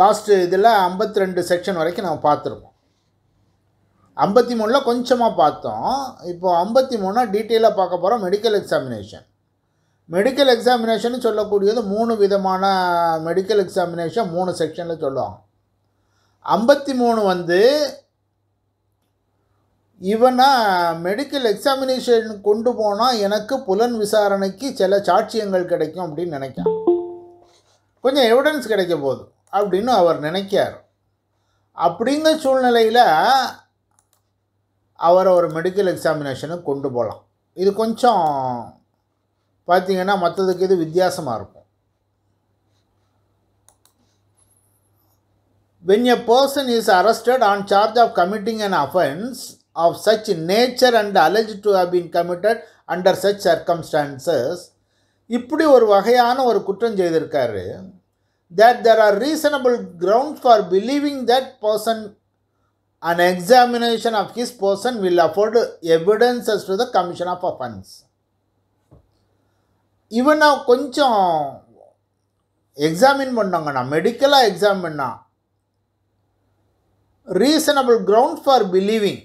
last இதில் ஐம்பத்தி ரெண்டு செக்ஷன் வரைக்கும் நம்ம பார்த்துருப்போம் ஐம்பத்தி மூணில் கொஞ்சமாக பார்த்தோம் இப்போது ஐம்பத்தி மூணாக டீட்டெயிலாக பார்க்க போகிறோம் மெடிக்கல் எக்ஸாமினேஷன் மெடிக்கல் எக்ஸாமினேஷன் சொல்லக்கூடியது மூணு விதமான மெடிக்கல் எக்ஸாமினேஷன் மூணு செக்ஷனில் சொல்லுவாங்க ஐம்பத்தி மூணு வந்து இவனை மெடிக்கல் எக்ஸாமினேஷன் கொண்டு போனால் எனக்கு புலன் விசாரணைக்கு சில சாட்சியங்கள் கிடைக்கும் அப்படின்னு நினைக்கிறேன் கொஞ்சம் எவிடன்ஸ் கிடைக்க போதும் அப்படின்னு அவர் நினைக்கார் அப்படிங்கிற சூழ்நிலையில் அவரை ஒரு மெடிக்கல் எக்ஸாமினேஷனுக்கு கொண்டு போகலாம் இது கொஞ்சம் பார்த்திங்கன்னா மற்றதுக்கு இது வித்தியாசமாக இருக்கும் when a person is arrested on charge of committing an offense of such nature and alleged to have been committed under such circumstances இப்படி ஒரு வகையான ஒரு குற்றம் செய்திருக்காரு that there are reasonable ground for believing that person an examination of his person will afford evidence as to the commission of offense even இவனை கொஞ்சம் examine பண்ணாங்கண்ணா மெடிக்கலாக exam பண்ணா reasonable ground for believing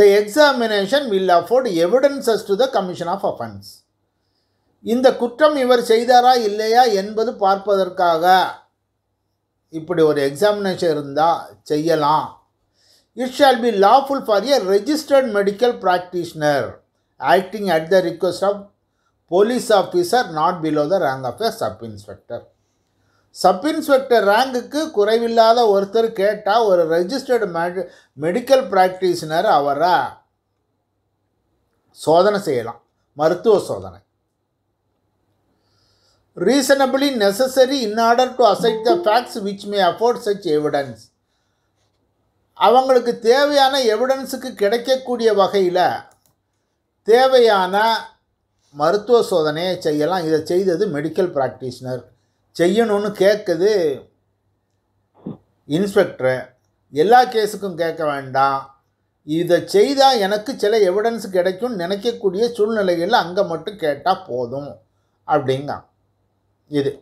the examination will afford evidences to the commission of offence இந்த குற்றம் இவர் செய்தாரா இல்லையா என்பது பார்ப்பதற்காக இப்படி ஒரு எக்ஸாமினேஷன் இருந்தால் செய்யலாம் it shall be lawful for a registered medical practitioner acting at the request of police officer not below the rank of a sub inspector sub inspector ரேங்குக்கு குறைவில்லாத ஒருத்தர் கேட்டால் ஒரு ரெஜிஸ்டர்டு மெடி மெடிக்கல் ப்ராக்டிஷனர் அவரை சோதனை செய்யலாம் மருத்துவ சோதனை reasonably necessary in order to assert the facts which may afford such evidence அவங்களுக்கு தேவையான எவிடன்ஸுக்கு கிடைக்கக்கூடிய வகையில் தேவையான மருத்துவ சோதனையை செய்யலாம் இதை செய்தது மெடிக்கல் ப்ராக்டிஷனர் செய்யணும்னு கேட்குது இன்ஸ்பெக்டரு எல்லா கேஸுக்கும் கேட்க வேண்டாம் இதை செய்தால் எனக்கு சில எவிடன்ஸ் கிடைக்கும்னு நினைக்கக்கூடிய சூழ்நிலைகளில் அங்கே மட்டும் கேட்டால் போதும் அப்படிங்க இது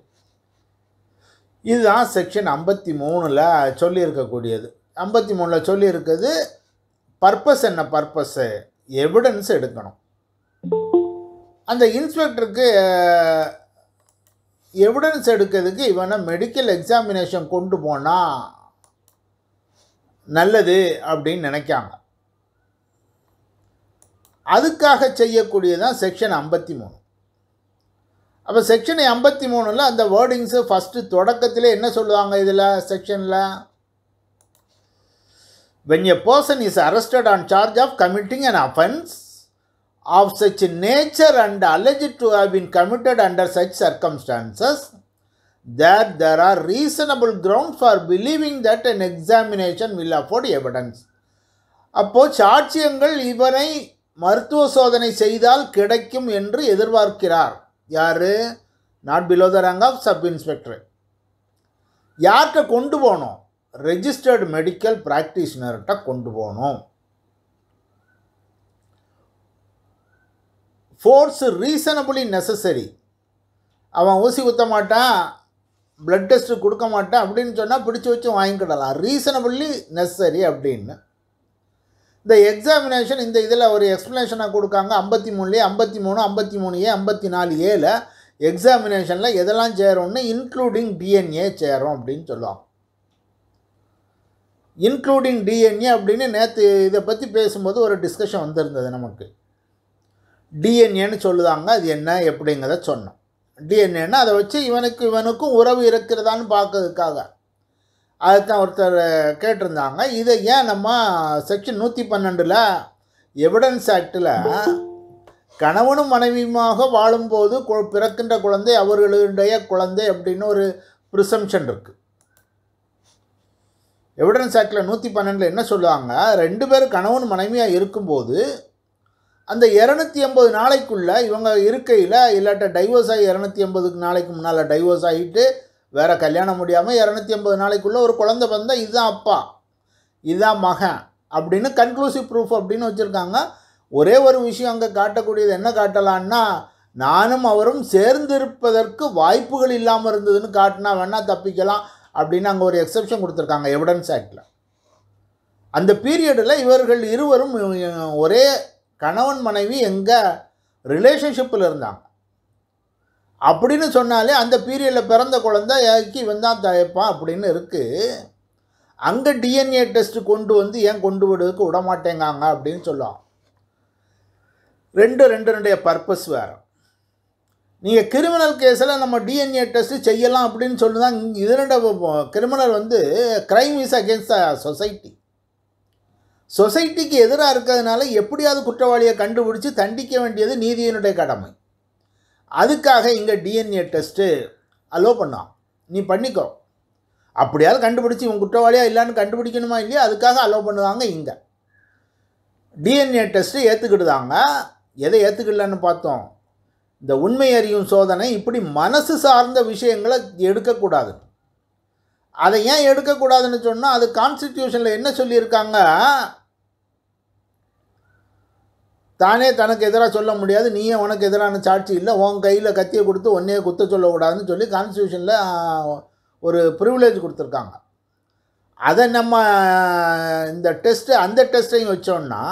இதுதான் செக்ஷன் ஐம்பத்தி மூணில் சொல்லியிருக்கக்கூடியது ஐம்பத்தி மூணில் சொல்லியிருக்கிறது பர்பஸ் என்ன பர்பஸ்ஸு எவிடன்ஸ் எடுக்கணும் அந்த இன்ஸ்பெக்டருக்கு எவிடன்ஸ் எடுக்கிறதுக்கு இவனை மெடிக்கல் எக்ஸாமினேஷன் கொண்டு போனால் நல்லது அப்படின்னு நினைக்காங்க அதுக்காக செய்யக்கூடியதான் செக்ஷன் ஐம்பத்தி மூணு அப்போ செக்ஷன் ஐம்பத்தி மூணில் அந்த வேர்டிங்ஸு ஃபஸ்ட்டு தொடக்கத்தில் என்ன சொல்லுவாங்க இதில் செக்ஷனில் when a person is arrested on charge of committing and offence of such nature and allege to have been committed under such circumstances there there are reasonable ground for believing that an examination will afford evidence அப்போது சாட்சியங்கள் இவரை மருத்துவ சோதனை செய்தால் கிடைக்கும் என்று எதிர்பார்க்கிறார் யார் not below the rank of sub inspector யார்கிட்ட கொண்டு போகணும் ரெஜிஸ்டர்டு மெடிக்கல் ப்ராக்டிஷனர்கிட்ட கொண்டு போகணும் ஃபோர்ஸ் ரீசனபிளி நெசசரி அவன் ஊசி ஊற்ற மாட்டான் ப்ளட் டெஸ்ட்டு கொடுக்க மாட்டான் அப்படின்னு சொன்னால் பிடிச்சி வச்சு வாங்கிக்கிடலாம் ரீசனபிளி நெசசரி அப்படின்னு இந்த எக்ஸாமினேஷன் இந்த இதில் ஒரு எக்ஸ்ப்ளனேஷனாக கொடுக்காங்க ஐம்பத்தி மூணுலேயே ஐம்பத்தி மூணு ஐம்பத்தி மூணு ஏ ஐம்பத்தி நாலு ஏல எக்ஸாமினேஷனில் எதெல்லாம் சேரும்னு இன்க்ளூடிங் டிஎன்ஏ சேரும் அப்படின்னு சொல்லுவாங்க இன்க்ளூடிங் டிஎன்ஏ அப்படின்னு நேற்று இதை பற்றி பேசும்போது ஒரு டிஸ்கஷன் வந்திருந்தது நமக்கு டிஎன்ஏன்னு சொல்லுதாங்க அது என்ன எப்படிங்கிறத சொன்னோம் டிஎன்ஏன்னா அதை வச்சு இவனுக்கு இவனுக்கும் உறவு இருக்கிறதான்னு பார்க்கறதுக்காக அதுதான் ஒருத்தர் கேட்டிருந்தாங்க இதை ஏன் நம்ம செக்ஷன் நூற்றி பன்னெண்டில் எவிடன்ஸ் ஆக்டில் கணவனும் மனைவியுமாக வாழும்போது பிறக்கின்ற குழந்தை அவர்களுடைய குழந்தை அப்படின்னு ஒரு ப்ரிசம்ஷன் இருக்குது எவிடன்ஸ் ஆக்டில் நூற்றி பன்னெண்டில் என்ன சொல்லுவாங்க ரெண்டு பேர் கணவன் மனைவியாக இருக்கும்போது அந்த இரநூத்தி ஐம்பது நாளைக்குள்ளே இவங்க இருக்கையில் இல்லாட்ட டைவர்ஸ் ஆகி இரநூத்தி ஐம்பதுக்கு நாளைக்கு முன்னால் டைவர்ஸ் ஆகிட்டு வேறு கல்யாணம் முடியாமல் இரநூத்தி ஐம்பது நாளைக்குள்ளே ஒரு குழந்த வந்தால் இதுதான் அப்பா இதுதான் மகன் அப்படின்னு கன்க்ளூசிவ் ப்ரூஃப் அப்படின்னு வச்சுருக்காங்க ஒரே ஒரு விஷயம் அங்கே காட்டக்கூடியது என்ன காட்டலான்னா நானும் அவரும் சேர்ந்திருப்பதற்கு வாய்ப்புகள் இல்லாமல் இருந்ததுன்னு காட்டினா வேணால் தப்பிக்கலாம் அப்படின்னு அங்கே ஒரு எக்ஸப்ஷன் கொடுத்துருக்காங்க எவிடன்ஸ் ஆக்டில் அந்த பீரியடில் இவர்கள் இருவரும் ஒரே கணவன் மனைவி எங்கள் ரிலேஷன்ஷிப்பில் இருந்தாங்க அப்படின்னு சொன்னாலே அந்த பீரியடில் பிறந்த குழந்தைக்கு இவன் தான் தயப்பான் அப்படின்னு இருக்குது அங்கே டிஎன்ஏ டெஸ்ட்டு கொண்டு வந்து ஏன் கொண்டு விடுறதுக்கு விடமாட்டேங்காங்க அப்படின்னு சொல்லுவான் ரெண்டு ரெண்டு ரெண்டைய பர்பஸ் வேறு நீங்கள் கிரிமினல் கேஸில் நம்ம டிஎன்ஏ டெஸ்ட்டு செய்யலாம் அப்படின்னு சொல்லி தான் இதனோட கிரிமினல் வந்து crime is against the society சொசைட்டிக்கு எதிராக இருக்கிறதுனால எப்படியாவது குற்றவாளியை கண்டுபிடிச்சி தண்டிக்க வேண்டியது நீதியினுடைய கடமை அதுக்காக இங்கே டிஎன்ஏ டெஸ்ட்டு அலோ பண்ணான் நீ பண்ணிக்கோ அப்படியாவது கண்டுபிடிச்சி இவன் குற்றவாளியாக இல்லான்னு கண்டுபிடிக்கணுமா இல்லையா அதுக்காக அலோவ் பண்ணுவாங்க இங்கே டிஎன்ஏ டெஸ்ட்டு ஏற்றுக்கிட்டுதாங்க எதை ஏற்றுக்கிடலான்னு பார்த்தோம் இந்த உண்மை அறியும் சோதனை இப்படி மனசு சார்ந்த விஷயங்களை எடுக்கக்கூடாது அதை ஏன் எடுக்கக்கூடாதுன்னு சொன்னால் அது கான்ஸ்டிடியூஷனில் என்ன சொல்லியிருக்காங்க தானே தனக்கு எதிராக சொல்ல முடியாது நீயே உனக்கு எதிரான சாட்சி இல்லை உன் கையில் கத்தியை கொடுத்து ஒன்றையே குத்த சொல்லக்கூடாதுன்னு சொல்லி கான்ஸ்டியூஷனில் ஒரு ப்ரிவிலேஜ் கொடுத்துருக்காங்க அதை நம்ம இந்த டெஸ்ட்டு அந்த டெஸ்ட்டையும் வச்சோன்னா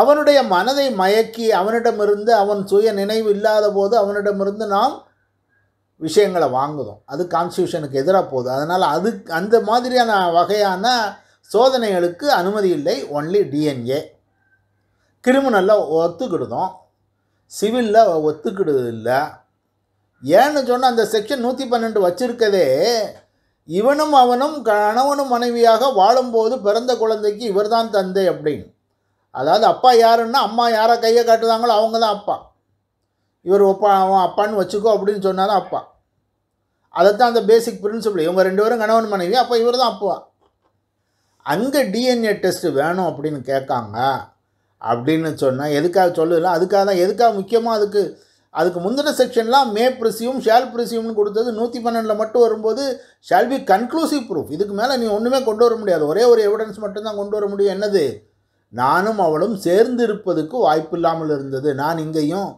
அவனுடைய மனதை மயக்கி அவனிடமிருந்து அவன் சுய நினைவு இல்லாத போது அவனிடமிருந்து நாம் விஷயங்களை வாங்குதோம் அது கான்ஸ்டியூஷனுக்கு எதிராக போகுது அதனால் அது அந்த மாதிரியான வகையான சோதனைகளுக்கு அனுமதி இல்லை ஒன்லி டிஎன்ஏ கிரிமினலில் ஒத்துக்கிடுதோம் சிவிலில் ஒத்துக்கிடுது இல்லை ஏன்னு சொன்னால் அந்த செக்ஷன் நூற்றி பன்னெண்டு வச்சுருக்கதே இவனும் அவனும் கணவனும் மனைவியாக வாழும்போது பிறந்த குழந்தைக்கு இவர் தான் தந்தை அப்படின்னு அதாவது அப்பா யாருன்னா அம்மா யாரை கையை காட்டுதாங்களோ அவங்க தான் அப்பா இவர் ஒப்பா அவன் அப்பான்னு வச்சுக்கோ அப்படின்னு சொன்னால் தான் அப்பா அதைத்தான் அந்த பேசிக் பிரின்சிபிள் இவங்க ரெண்டு பேரும் கணவன் மனைவி அப்போ இவர் தான் அப்பா அங்கே டிஎன்ஏ டெஸ்ட்டு வேணும் அப்படின்னு கேட்காங்க அப்படின்னு சொன்னால் எதுக்காக சொல்லல அதுக்காக தான் எதுக்காக முக்கியமாக அதுக்கு அதுக்கு முந்தின செக்ஷன்லாம் மே ப்ரிசியூம் ஷேல் ப்ரிசியூம்னு கொடுத்தது நூற்றி பன்னெண்டில் மட்டும் வரும்போது ஷால் பி கன்க்ளூசிவ் ப்ரூஃப் இதுக்கு மேலே நீ ஒன்றுமே கொண்டு வர முடியாது ஒரே ஒரு எவிடன்ஸ் மட்டும்தான் கொண்டு வர முடியும் என்னது நானும் அவளும் சேர்ந்து இருப்பதுக்கு வாய்ப்பு இல்லாமல் இருந்தது நான் இங்கேயும்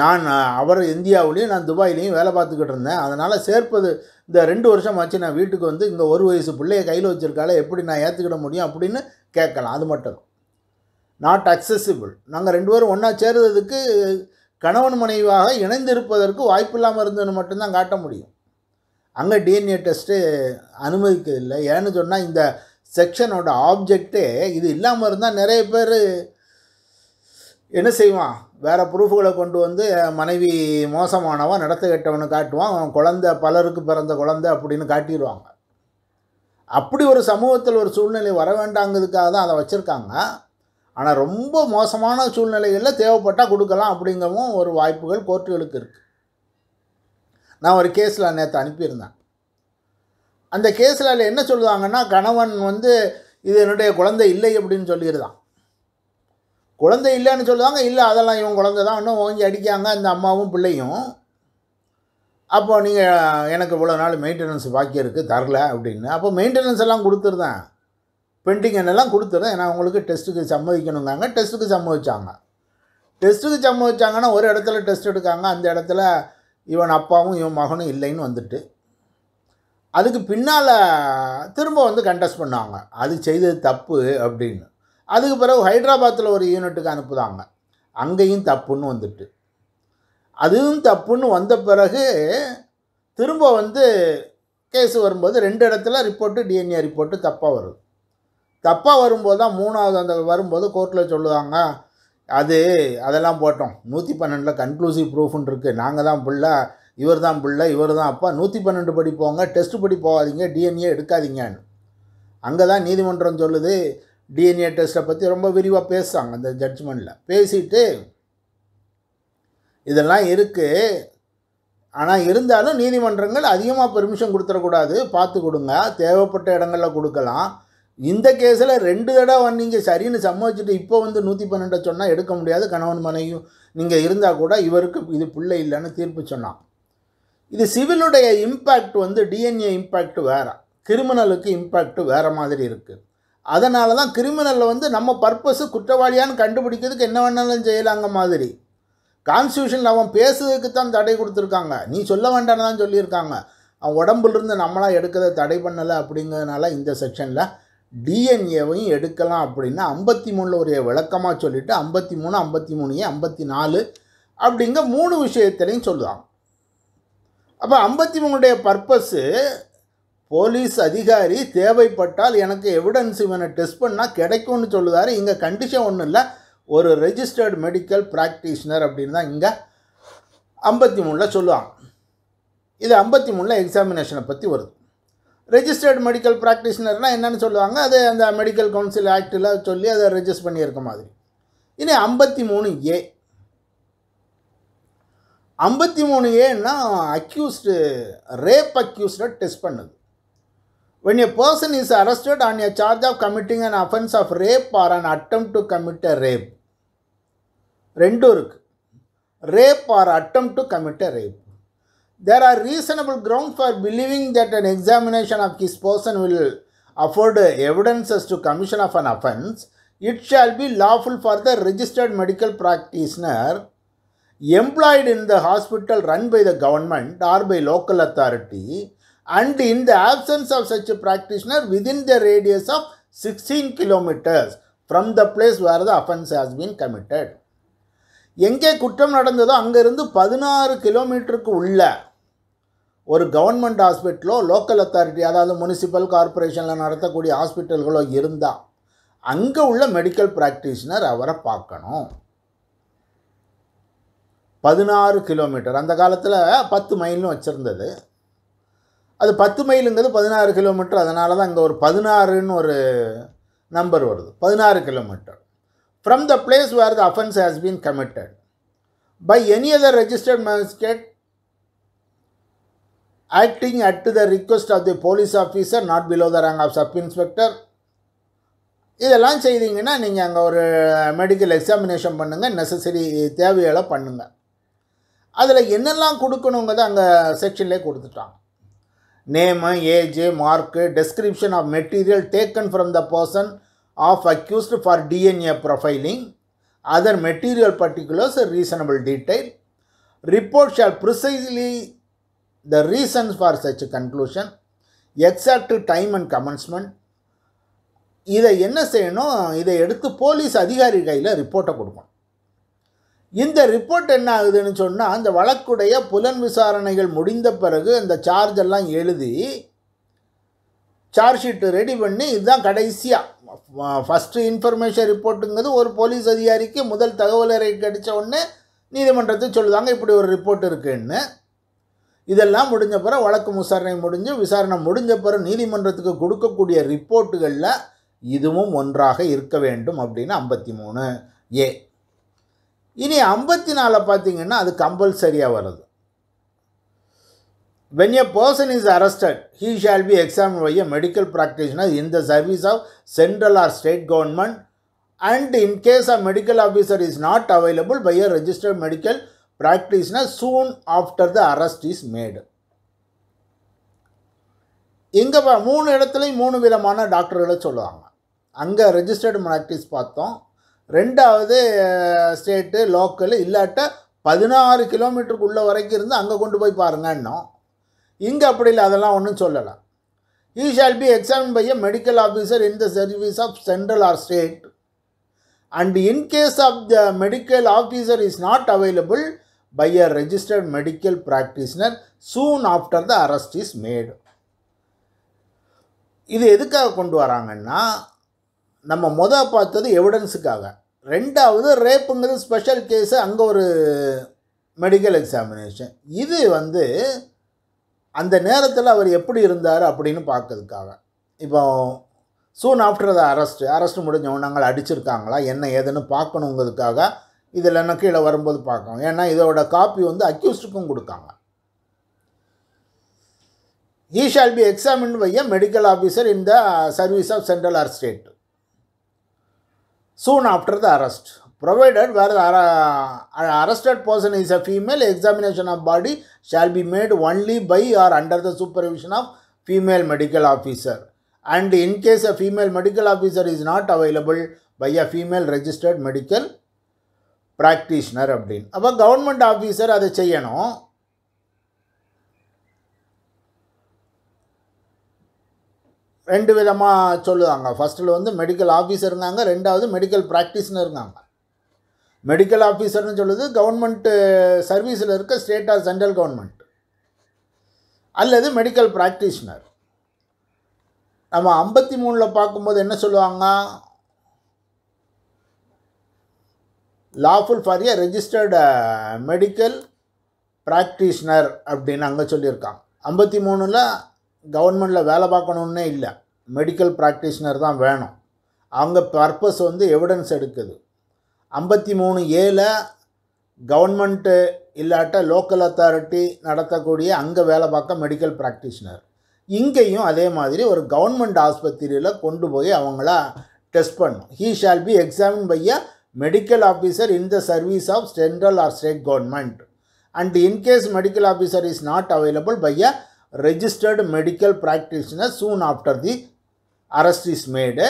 நான் அவர் இந்தியாவிலையும் நான் துபாயிலையும் வேலை பார்த்துக்கிட்டு இருந்தேன் அதனால் சேர்ப்பது இந்த ரெண்டு வருஷம் ஆச்சு நான் வீட்டுக்கு வந்து இங்கே ஒரு வயசு பிள்ளைய கையில் வச்சுருக்கால எப்படி நான் ஏற்றுக்கிட முடியும் அப்படின்னு கேட்கலாம் அது மட்டும் நாட் அக்சசிபிள் நாங்கள் ரெண்டு பேரும் ஒன்றா சேர்றதுக்கு கணவன் மனைவியாக இணைந்திருப்பதற்கு வாய்ப்பு இல்லாமல் இருந்ததுன்னு மட்டும்தான் காட்ட முடியும் அங்கே டிஎன்ஏ டெஸ்ட்டு அனுமதிக்கதில்லை ஏன்னு சொன்னால் இந்த செக்ஷனோட ஆப்ஜெக்டே இது இல்லாமல் இருந்தால் நிறைய பேர் என்ன செய்வான் வேறு ப்ரூஃபுகளை கொண்டு வந்து மனைவி மோசமானவன் நடத்த கெட்டவனு காட்டுவான் குழந்த பலருக்கு பிறந்த குழந்த அப்படின்னு காட்டிடுவாங்க அப்படி ஒரு சமூகத்தில் ஒரு சூழ்நிலை வர வேண்டாங்கிறதுக்காக தான் அதை வச்சுருக்காங்க ஆனால் ரொம்ப மோசமான சூழ்நிலைகளில் தேவைப்பட்டால் கொடுக்கலாம் அப்படிங்கவும் ஒரு வாய்ப்புகள் கோர்ட்டுகளுக்கு இருக்குது நான் ஒரு கேஸில் நேற்று அனுப்பியிருந்தேன் அந்த கேஸில் அதில் என்ன சொல்லுவாங்கன்னா கணவன் வந்து இது என்னுடைய குழந்தை இல்லை அப்படின்னு சொல்லிடுதான் குழந்தை இல்லைன்னு சொல்லுவாங்க இல்லை அதெல்லாம் இவன் குழந்தை தான் இன்னும் ஓங்கி அடிக்காங்க அந்த அம்மாவும் பிள்ளையும் அப்போ நீங்கள் எனக்கு இவ்வளோ நாள் மெயின்டெனன்ஸ் பாக்கி இருக்குது தரல அப்படின்னு அப்போ மெயின்டெனன்ஸ் எல்லாம் கொடுத்துருந்தேன் பெண்டிங் எண்ணெல்லாம் கொடுத்துருந்தேன் ஏன்னா அவங்களுக்கு டெஸ்ட்டுக்கு சம்மதிக்கணுங்காங்க டெஸ்ட்டுக்கு சம்மதிச்சாங்க டெஸ்ட்டுக்கு சம்மதிச்சாங்கன்னா ஒரு இடத்துல டெஸ்ட் எடுக்காங்க அந்த இடத்துல இவன் அப்பாவும் இவன் மகனும் இல்லைன்னு வந்துட்டு அதுக்கு பின்னால் திரும்ப வந்து கண்டஸ்ட் பண்ணாங்க அது செய்தது தப்பு அப்படின்னு அதுக்கு பிறகு ஹைதராபாத்தில் ஒரு யூனிட்டுக்கு அனுப்புதாங்க அங்கேயும் தப்புன்னு வந்துட்டு அதுவும் தப்புன்னு வந்த பிறகு திரும்ப வந்து கேஸ் வரும்போது ரெண்டு இடத்துல ரிப்போர்ட்டு டிஎன்ஏ ரிப்போர்ட்டு தப்பாக வருது தப்பாக வரும்போது தான் மூணாவது அந்த வரும்போது கோர்ட்டில் சொல்லுவாங்க அது அதெல்லாம் போட்டோம் நூற்றி பன்னெண்டில் கன்க்ளூசிவ் ப்ரூஃப்னு இருக்குது நாங்கள் தான் பிள்ளை இவர் தான் பிள்ளை இவர் தான் அப்பா நூற்றி பன்னெண்டு படி போங்க டெஸ்ட் படி போகாதீங்க டிஎன்ஏ எடுக்காதீங்கன்னு அங்கே தான் நீதிமன்றம் சொல்லுது டிஎன்ஏ டெஸ்ட்டை பற்றி ரொம்ப விரிவாக பேசுகிறாங்க அந்த ஜட்ஜ்மெண்ட்டில் பேசிட்டு இதெல்லாம் இருக்குது ஆனால் இருந்தாலும் நீதிமன்றங்கள் அதிகமாக பெர்மிஷன் கொடுத்துடக்கூடாது பார்த்து கொடுங்க தேவைப்பட்ட இடங்களில் கொடுக்கலாம் இந்த கேஸில் ரெண்டு தடவை நீங்கள் சரின்னு சம்மதிச்சுட்டு இப்போ வந்து நூற்றி பன்னெண்டை சொன்னால் எடுக்க முடியாது கணவன் மனைவியும் நீங்கள் இருந்தால் கூட இவருக்கு இது பிள்ளை இல்லைன்னு தீர்ப்பு சொன்னான் இது சிவிலுடைய இம்பேக்ட் வந்து டிஎன்ஏ இம்பேக்ட் வேறு கிரிமினலுக்கு இம்பேக்ட் வேறு மாதிரி இருக்குது அதனால தான் கிரிமினலில் வந்து நம்ம பர்பஸு குற்றவாளியான்னு கண்டுபிடிக்கிறதுக்கு என்ன வேணாலும் செய்யலாங்க மாதிரி கான்ஸ்டியூஷனில் அவன் பேசுறதுக்கு தான் தடை கொடுத்துருக்காங்க நீ சொல்ல வேண்டானதான் சொல்லியிருக்காங்க அவன் உடம்புலேருந்து நம்மளாம் எடுக்கிறத தடை பண்ணலை அப்படிங்கிறதுனால இந்த செக்ஷனில் டிஎன்ஏவையும் எடுக்கலாம் அப்படின்னா ஐம்பத்தி மூணில் ஒரு விளக்கமாக சொல்லிவிட்டு ஐம்பத்தி மூணு ஐம்பத்தி மூணு ஐம்பத்தி நாலு அப்படிங்க மூணு விஷயத்திலையும் சொல்லுவாங்க அப்போ ஐம்பத்தி மூணுடைய பர்பஸ்ஸு போலீஸ் அதிகாரி தேவைப்பட்டால் எனக்கு எவிடன்ஸ் இவனை டெஸ்ட் பண்ணால் கிடைக்கும்னு சொல்லுதாரு இங்கே கண்டிஷன் ஒன்றும் இல்லை ஒரு ரெஜிஸ்டர்டு மெடிக்கல் ப்ராக்டிஷனர் அப்படின்னு தான் இங்கே ஐம்பத்தி மூணில் சொல்லுவாங்க இது ஐம்பத்தி மூணில் எக்ஸாமினேஷனை பற்றி வருது ரெஜிஸ்டர்டு மெடிக்கல் ப்ராக்டிஷனர்னால் என்னென்னு சொல்லுவாங்க அது அந்த மெடிக்கல் கவுன்சில் ஆக்டில் சொல்லி அதை ரெஜிஸ்டர் பண்ணியிருக்க மாதிரி இனி ஐம்பத்தி மூணு ஏ ஐம்பத்தி மூணு ஏன்னா அக்யூஸ்டு ரேப் அக்யூஸ்டை டெஸ்ட் பண்ணுது when a person is arrested on a charge of committing and offence of rape or an attempt to commit a rape ரெண்டும் இருக்குது rape or attempt to commit a rape there are reasonable grounds for believing that an examination of his person will afford evidence as to commission of an offence, it shall be lawful for the registered medical practitioner employed in the hospital run by the government or by local authority and in the absence of such a practitioner within the radius of 16 kilometers from the place where the offence has been committed எங்கே குற்றம் நடந்ததோ அங்கேருந்து பதினாறு கிலோமீட்டருக்கு உள்ள ஒரு government ஹாஸ்பிட்டலோ local authority அதாவது முனிசிபல் கார்பரேஷனில் நடத்தக்கூடிய ஹாஸ்பிட்டல்களோ இருந்தால் அங்கே உள்ள மெடிக்கல் ப்ராக்டிஷனர் அவரை பார்க்கணும் பதினாறு கிலோமீட்டர் அந்த காலத்தில் பத்து மைல்னு வச்சுருந்தது அது பத்து மைலுங்கிறது பதினாறு கிலோமீட்டர் அதனால தான் அங்கே ஒரு பதினாறுன்னு ஒரு நம்பர் வருது பதினாறு kilometre from the place where the offence has been committed by any other registered magistrate acting at the request of the police officer not below the rank of sub inspector இதெல்லாம் செய்தீங்கன்னா நீங்கள் அங்கே ஒரு medical examination பண்ணுங்கள் necessary தேவையெல்லாம் பண்ணுங்கள் அதில் என்னெல்லாம் கொடுக்கணுங்கிறத அங்கே செக்ஷன்லேயே கொடுத்துட்டாங்க name age mark description of material taken from the person of accused for DNA profiling other material particulars reasonable detail report shall precisely the reasons for such a conclusion exact time and commencement இதை என்ன செய்யணும் இதை எடுத்து police அதிகாரி கையில் ரிப்போர்ட்டை கொடுக்கணும் இந்த ரிப்போர்ட் என்ன ஆகுதுன்னு சொன்னால் அந்த வழக்குடைய புலன் விசாரணைகள் முடிந்த பிறகு அந்த சார்ஜ் எல்லாம் எழுதி சார்ஜ் ஷீட்டு ரெடி பண்ணி இதுதான் கடைசியாக ஃபஸ்ட்டு இன்ஃபர்மேஷன் ரிப்போர்ட்டுங்கிறது ஒரு போலீஸ் அதிகாரிக்கு முதல் தகவல் கிடைச்ச உடனே நீதிமன்றத்தை சொல்லுதாங்க இப்படி ஒரு ரிப்போர்ட் இருக்குன்னு இதெல்லாம் முடிஞ்ச பிறகு வழக்கு விசாரணை முடிஞ்சு விசாரணை முடிஞ்ச பிறகு நீதிமன்றத்துக்கு கொடுக்கக்கூடிய ரிப்போர்ட்டுகளில் இதுவும் ஒன்றாக இருக்க வேண்டும் அப்படின்னு ஐம்பத்தி மூணு ஏ இனி ஐம்பத்தி நாலில் பார்த்தீங்கன்னா அது கம்பல்சரியாக வருது when a person is arrested he shall be examined by medical practitioner in the service of central or state government and in case of medical officer is not available by a registered medical practitioner soon after the arrest is made இங்கே மூணு இடத்துலையும் மூணு விதமான டாக்டர்களை சொல்லுவாங்க அங்கே registered practice பார்த்தோம் ரெண்டாவது state local இல்லாட்ட பதினாறு கிலோமீட்டருக்குள்ளே வரைக்கும் இருந்து அங்கே கொண்டு போய் பாருங்கன்னோம் இங்கே அப்படி இல்லை அதெல்லாம் ஒன்றும் சொல்லலை he shall be examined by a medical officer in the service of central or state and in case of the medical officer is not available by a registered medical practitioner soon after the arrest is made இது எதுக்காக கொண்டு வராங்கன்னா நம்ம மொதல் பார்த்தது எவிடன்ஸுக்காக ரெண்டாவது ரேப்புங்கிறது special case அங்கே ஒரு மெடிக்கல் எக்ஸாமினேஷன் இது வந்து அந்த நேரத்தில் அவர் எப்படி இருந்தார் அப்படின்னு பார்க்கறதுக்காக இப்போ soon after the arrest arrest முடிஞ்சவங்க நாங்கள் அடிச்சிருக்காங்களா என்ன ஏதுன்னு பார்க்கணுங்கிறதுக்காக இதில் நான் கீழே வரும்போது பார்க்கணும் ஏன்னா இதோட காப்பி வந்து அக்யூஸ்டுக்கும் கொடுத்தாங்க he shall be examined by medical officer in the service of central or state soon after the arrest provided where arrested person is a female examination of body shall be made only by or under the supervision of female medical officer and in case a female medical officer is not available by a female registered medical practitioner அப்படின்னு அப்போ government officer அதை செய்யணும் ரெண்டு விதமாக சொல்லுவாங்க ஃபஸ்ட்டில் வந்து medical officer இருந்தாங்க ரெண்டாவது மெடிக்கல் ப்ராக்டிஸ்னர் இருந்தாங்க மெடிக்கல் ஆஃபீஸர்னு சொல்லுது கவர்மெண்ட்டு சர்வீஸில் இருக்க ஸ்டேட் ஆர் சென்ட்ரல் கவர்மெண்ட் அல்லது மெடிக்கல் ப்ராக்டிஷ்னர் நம்ம ஐம்பத்தி மூணில் பார்க்கும்போது என்ன சொல்லுவாங்க lawful for a registered medical practitioner அப்படின்னு அங்கே சொல்லியிருக்காங்க ஐம்பத்தி மூணில் கவர்மெண்டில் வேலை பார்க்கணுன்னே இல்லை மெடிக்கல் ப்ராக்டிஷ்னர் தான் வேணும் அவங்க பர்பஸ் வந்து எவிடன்ஸ் எடுக்குது ஐம்பத்தி மூணு ஏல கவர்மெண்ட்டு இல்லாட்ட லோக்கல் அத்தாரிட்டி நடத்தக்கூடிய அங்கே வேலை பார்க்க மெடிக்கல் ப்ராக்டிஷ்னர் இங்கேயும் அதே மாதிரி ஒரு கவர்மெண்ட் ஆஸ்பத்திரியில் கொண்டு போய் அவங்கள டெஸ்ட் பண்ணும் he shall be examined by a medical officer in the service of central or state government and in case medical officer is not available by a registered medical practitioner soon after the arrest is made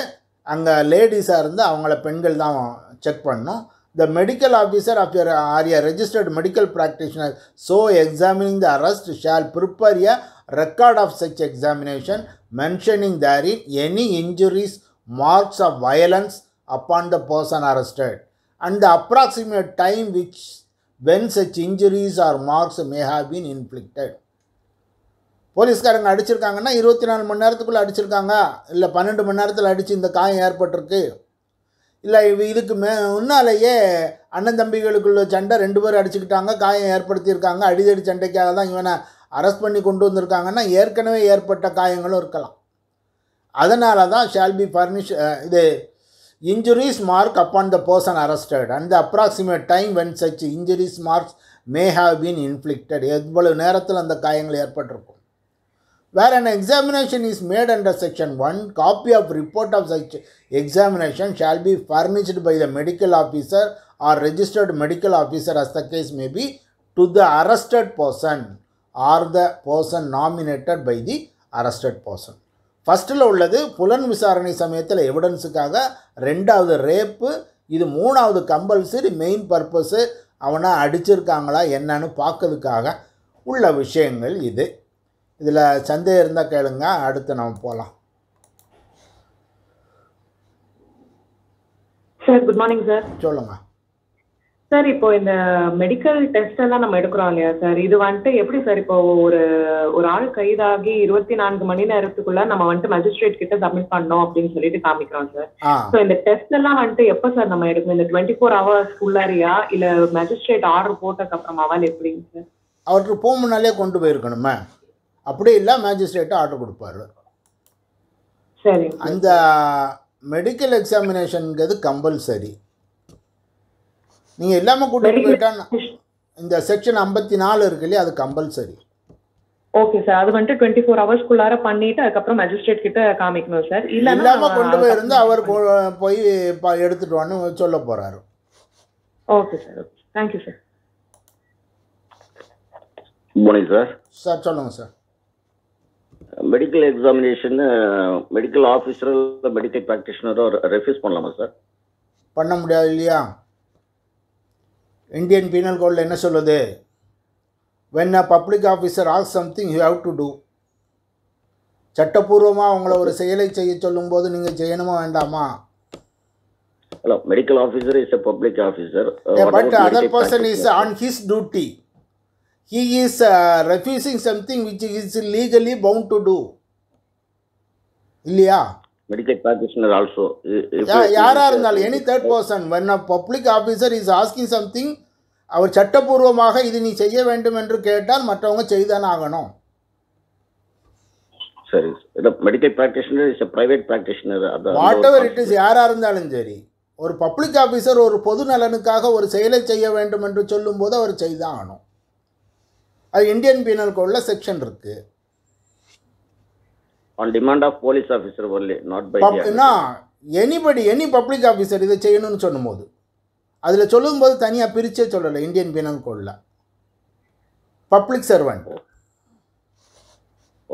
அங்கே லேடிஸாக இருந்து அவங்கள பெண்கள் தான் check பண்ணணும் the medical officer of your or your registered medical practitioner so examining the arrest shall prepare a record of such examination mentioning there in any injuries marks of violence upon the person arrested and the approximate time which when such injuries or marks may have been inflicted போலீஸ்காரங்க அடிச்சிருக்காங்கன்னா இருபத்தி நாலு மணி நேரத்துக்குள்ளே அடிச்சிருக்காங்க இல்லை பன்னெண்டு மணி நேரத்தில் அடித்து இந்த காயம் ஏற்பட்டிருக்கு இல்லை இதுக்கு மே முன்னாலேயே அண்ணன் தம்பிகளுக்குள்ள சண்டை ரெண்டு பேரும் அடிச்சுக்கிட்டாங்க காயம் ஏற்படுத்தியிருக்காங்க அடிதடி சண்டைக்காக தான் இவனை அரெஸ்ட் பண்ணி கொண்டு வந்திருக்காங்கன்னா ஏற்கனவே ஏற்பட்ட காயங்களும் இருக்கலாம் அதனால தான் பி ஃபர்னிஷ் இது Injuries mark upon the person arrested and the approximate time when such injuries marks may have been inflicted எவ்வளவு நேரத்தில் அந்த காயங்கள் ஏற்பட்டிருக்கும் where an examination is made under section 1 copy of report of such examination shall be furnished by the medical officer or registered medical officer as the case may be to the arrested person or the person nominated by the arrested person ஃபஸ்ட்டில் உள்ளது புலன் விசாரணை சமயத்தில் எவிடன்ஸுக்காக ரெண்டாவது wrap இது மூணாவது compulsory main purpose அவனை அடிச்சிருக்காங்களா என்னன்னு பார்க்கறதுக்காக உள்ள விஷயங்கள் இது இதில் சந்தேகம் இருந்தால் கேளுங்க அடுத்து நம்ம போகலாம் சார் குட் மார்னிங் சார் சொல்லுங்கள் சார் இப்போ இந்த மெடிக்கல் டெஸ்ட் எல்லாம் நம்ம எடுக்கிறோம் இல்லையா சார் இது வந்துட்டு எப்படி சார் இப்போ ஒரு ஒரு ஆள் கைதாகி இருபத்தி நான்கு மணி நேரத்துக்குள்ள நம்ம வந்துட்டு மஜிஸ்ட்ரேட் கிட்ட சப்மிட் பண்ணோம் அப்படின்னு சொல்லிட்டு காமிக்கிறோம் சார் ஸோ இந்த டெஸ்ட் எல்லாம் வந்துட்டு எப்போ சார் நம்ம எடுக்கணும் இந்த டுவெண்ட்டி ஃபோர் ஹவர்ஸ் உள்ளாரியா இல்லை மஜிஸ்ட்ரேட் ஆர்டர் போட்டதுக்கு இல்லை எப்படிங்க சார் அவருக்கு போக முன்னாலே கொண்டு போயிருக்கணுமே அப்படி இல்லை மேஜிஸ்ட்ரேட்டு ஆர்டர் கொடுப்பாரு சரி அந்த மெடிக்கல் எக்ஸாமினேஷனுங்கிறது கம்பல்சரி நீங்கள் இல்லாமல் கூட்டிட்டு போயிட்டான் இந்த செக்ஷன் ஐம்பத்தி நாலு இருக்கு இல்லையா அது கம்பல்சரி ஓகே சார் அது வந்துட்டு டுவெண்ட்டி ஃபோர் குள்ளார பண்ணிட்டு அதுக்கப்புறம் மேஜிஸ்ட்ரேட் கிட்ட காமிக்கணும் சார் இல்ல இல்லாம கொண்டு போய் இருந்து அவர் போய் எடுத்துட்டு வான்னு சொல்ல போறாரு okay sir okay you sir morning sir sir சொல்லுங்க சார் மெடிக்கல் எக்ஸாமினேஷன் மெடிக்கல் ஆஃபீஸரோ மெடிக்கல் பிராக்டிஷனரோ ரெஃப்யூஸ் பண்ணலாமா சார் பண்ண முடியாது இல்லையா இந்தியன் பீனல் கோடில் என்ன சொல்லுது வென் அ பப்ளிக் ஆஃபீஸர் ஆஸ் something you have to do சட்டப்பூர்வமாக உங்களை ஒரு செயலை செய்ய சொல்லும்போது நீங்கள் செய்யணுமா வேண்டாமா hello medical officer is a public officer but other person is on his duty he is refusing something which is legally bound to do இல்லையா மெடிக்கல் ப்ராக்டிஷனர் ஆல்சோ யாராக இருந்தாலும் any third person when a public officer is asking something அவர் சட்டப்பூர்வமாக இது நீ செய்ய வேண்டும் என்று கேட்டால் மற்றவங்க செய்தான் ஆகணும் சரி medical practitioner is private practitioner whatever it is யாராக இருந்தாலும் சரி ஒரு பப்ளிக் ஆஃபீஸர் ஒரு பொது நலனுக்காக ஒரு செயலை செய்ய வேண்டும் என்று சொல்லும்போது அவர் செய்தான் ஆகணும் அது இந்தியன் பீனல் கோடில் செக்ஷன் இருக்குது on demand of police officer only not by anybody any public officer இதை செய்யணும்னு சொல்லும்போது அதில் சொல்லும்போது தனியாக பிரிச்சே சொல்லலை இந்தியன் பீனல் கோடில் பப்ளிக் சர்வெண்ட்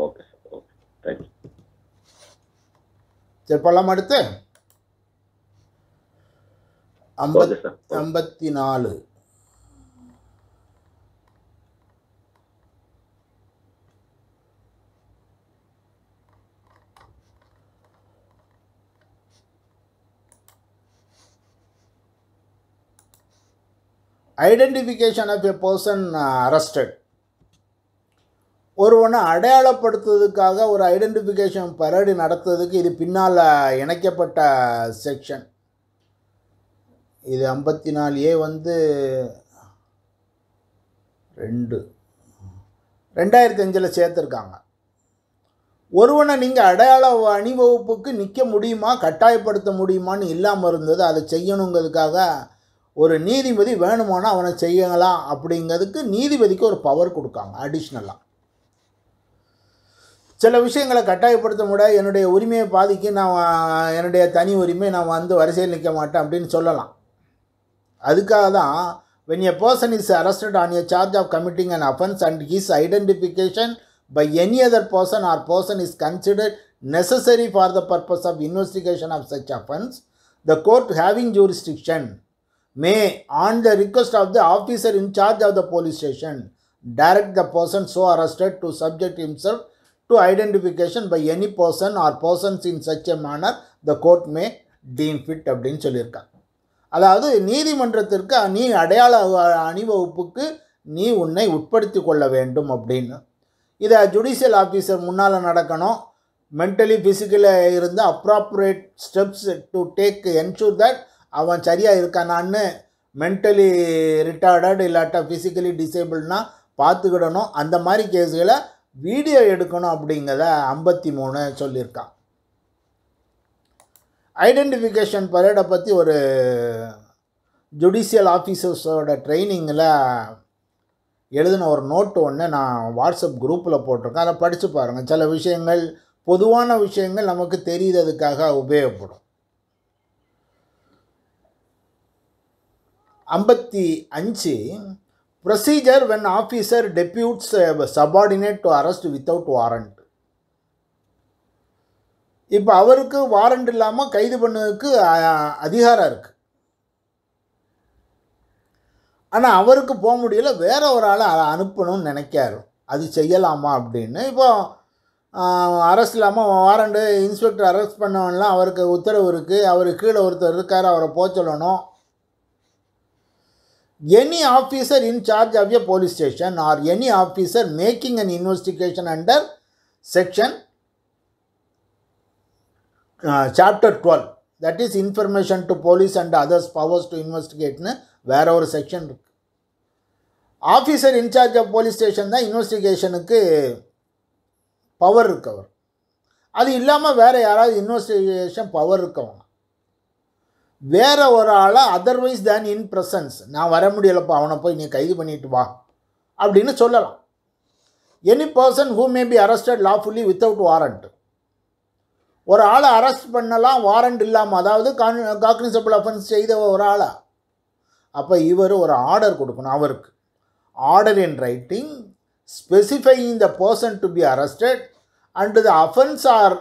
ஓகே சரி போகலாம் அடுத்து ஐம்பத்தி ஐம்பத்தி நாலு identification of a person arrested ஒருவனை அடையாளப்படுத்துவதற்காக ஒரு ஐடென்டிஃபிகேஷன் பரேடு நடத்துவதற்கு இது பின்னால் இணைக்கப்பட்ட செக்ஷன் இது ஐம்பத்தி நாலு ஏ வந்து ரெண்டு ரெண்டாயிரத்தி அஞ்சில் சேர்த்துருக்காங்க ஒருவனை நீங்கள் அடையாள அணிவகுப்புக்கு நிற்க முடியுமா கட்டாயப்படுத்த முடியுமான்னு இல்லாமல் இருந்தது அதை செய்யணுங்கிறதுக்காக ஒரு நீதிபதி வேணுமானா அவனை செய்யலாம் அப்படிங்கிறதுக்கு நீதிபதிக்கு ஒரு பவர் கொடுக்காங்க அடிஷ்னலாக சில விஷயங்களை கட்டாயப்படுத்த முடியாது என்னுடைய உரிமையை பாதிக்க நான் என்னுடைய தனி உரிமை நான் வந்து வரிசையில் நிற்க மாட்டேன் அப்படின்னு சொல்லலாம் அதுக்காக தான் when a person is arrested on a charge of committing and offence and his identification by any other person or person is considered necessary for the purpose of investigation of such offence the court having jurisdiction may on the request of the officer incharge of the police station direct the person so arrested to subject himself to identification by any person or persons in such a manor the court may deem fit அப்படின்னு சொல்லியிருக்காங்க அதாவது நீதிமன்றத்திற்கு நீ அடையாள அணிவகுப்புக்கு நீ உன்னை உட்படுத்தி கொள்ள வேண்டும் அப்படின்னு இதை ஜுடிஷியல் ஆஃபீஸர் முன்னால் நடக்கணும் மென்டலி ஃபிசிக்கலாக இருந்து appropriate steps to take ensure that அவன் சரியாக இருக்கானான்னு மென்டலி ரிட்டார்டு இல்லாட்டா ஃபிசிக்கலி டிசேபிள்னா பார்த்துக்கிடணும் அந்த மாதிரி கேஸுகளை வீடியோ எடுக்கணும் அப்படிங்கிறத ஐம்பத்தி மூணு சொல்லியிருக்கான் ஐடென்டிஃபிகேஷன் பரேடை பற்றி ஒரு ஜுடிஷியல் ஆஃபீஸர்ஸோட ட்ரைனிங்கில் எழுதின ஒரு நோட்டு ஒன்று நான் வாட்ஸ்அப் குரூப்பில் போட்டிருக்கேன் அதை படித்து பாருங்கள் சில விஷயங்கள் பொதுவான விஷயங்கள் நமக்கு தெரியுறதுக்காக உபயோகப்படும் ஐம்பத்தி அஞ்சு procedure when officer deputes subordinate to arrest without warrant இப்போ அவருக்கு வாரண்ட் இல்லாமல் கைது பண்ணதுக்கு அதிகாரம் இருக்குது ஆனால் அவருக்கு போக முடியல வேற ஒரு ஆளை அனுப்பணும்னு நினைக்காரு அது செய்யலாமா அப்படின்னு இப்போ அரெஸ்ட் இல்லாமல் வாரண்டு இன்ஸ்பெக்டர் அரெஸ்ட் பண்ணவன்லாம் அவருக்கு உத்தரவு இருக்குது அவர் கீழே ஒருத்தர் இருக்கார் அவரை போக சொல்லணும் any officer in charge of a police station or any officer making an investigation under section uh, chapter 12 that is information to police and others powers to investigate வேற ஒரு செக்ஷன் இருக்கு officer incharge of police station தான் இன்வெஸ்டிகேஷனுக்கு power இருக்கவர் அது இல்லாமல் வேறு யாராவது investigation power இருக்கவங்க வேற ஒரு ஆளை அதர்வைஸ் தேன் இன் ப்ரெசன்ஸ் நான் வர முடியலப்பா அவனை போய் நீ கைது பண்ணிட்டு வா அப்படின்னு சொல்லலாம் any person who may be arrested lawfully without warrant ஒரு ஆளை அரெஸ்ட் பண்ணலாம் வாரண்ட் இல்லாமல் அதாவது கான் காக்னிசபிள் அஃபென்ஸ் செய்த ஒரு ஆளா அப்போ இவர் ஒரு ஆர்டர் கொடுக்கணும் அவருக்கு order in writing specifying the person to be arrested and the offence or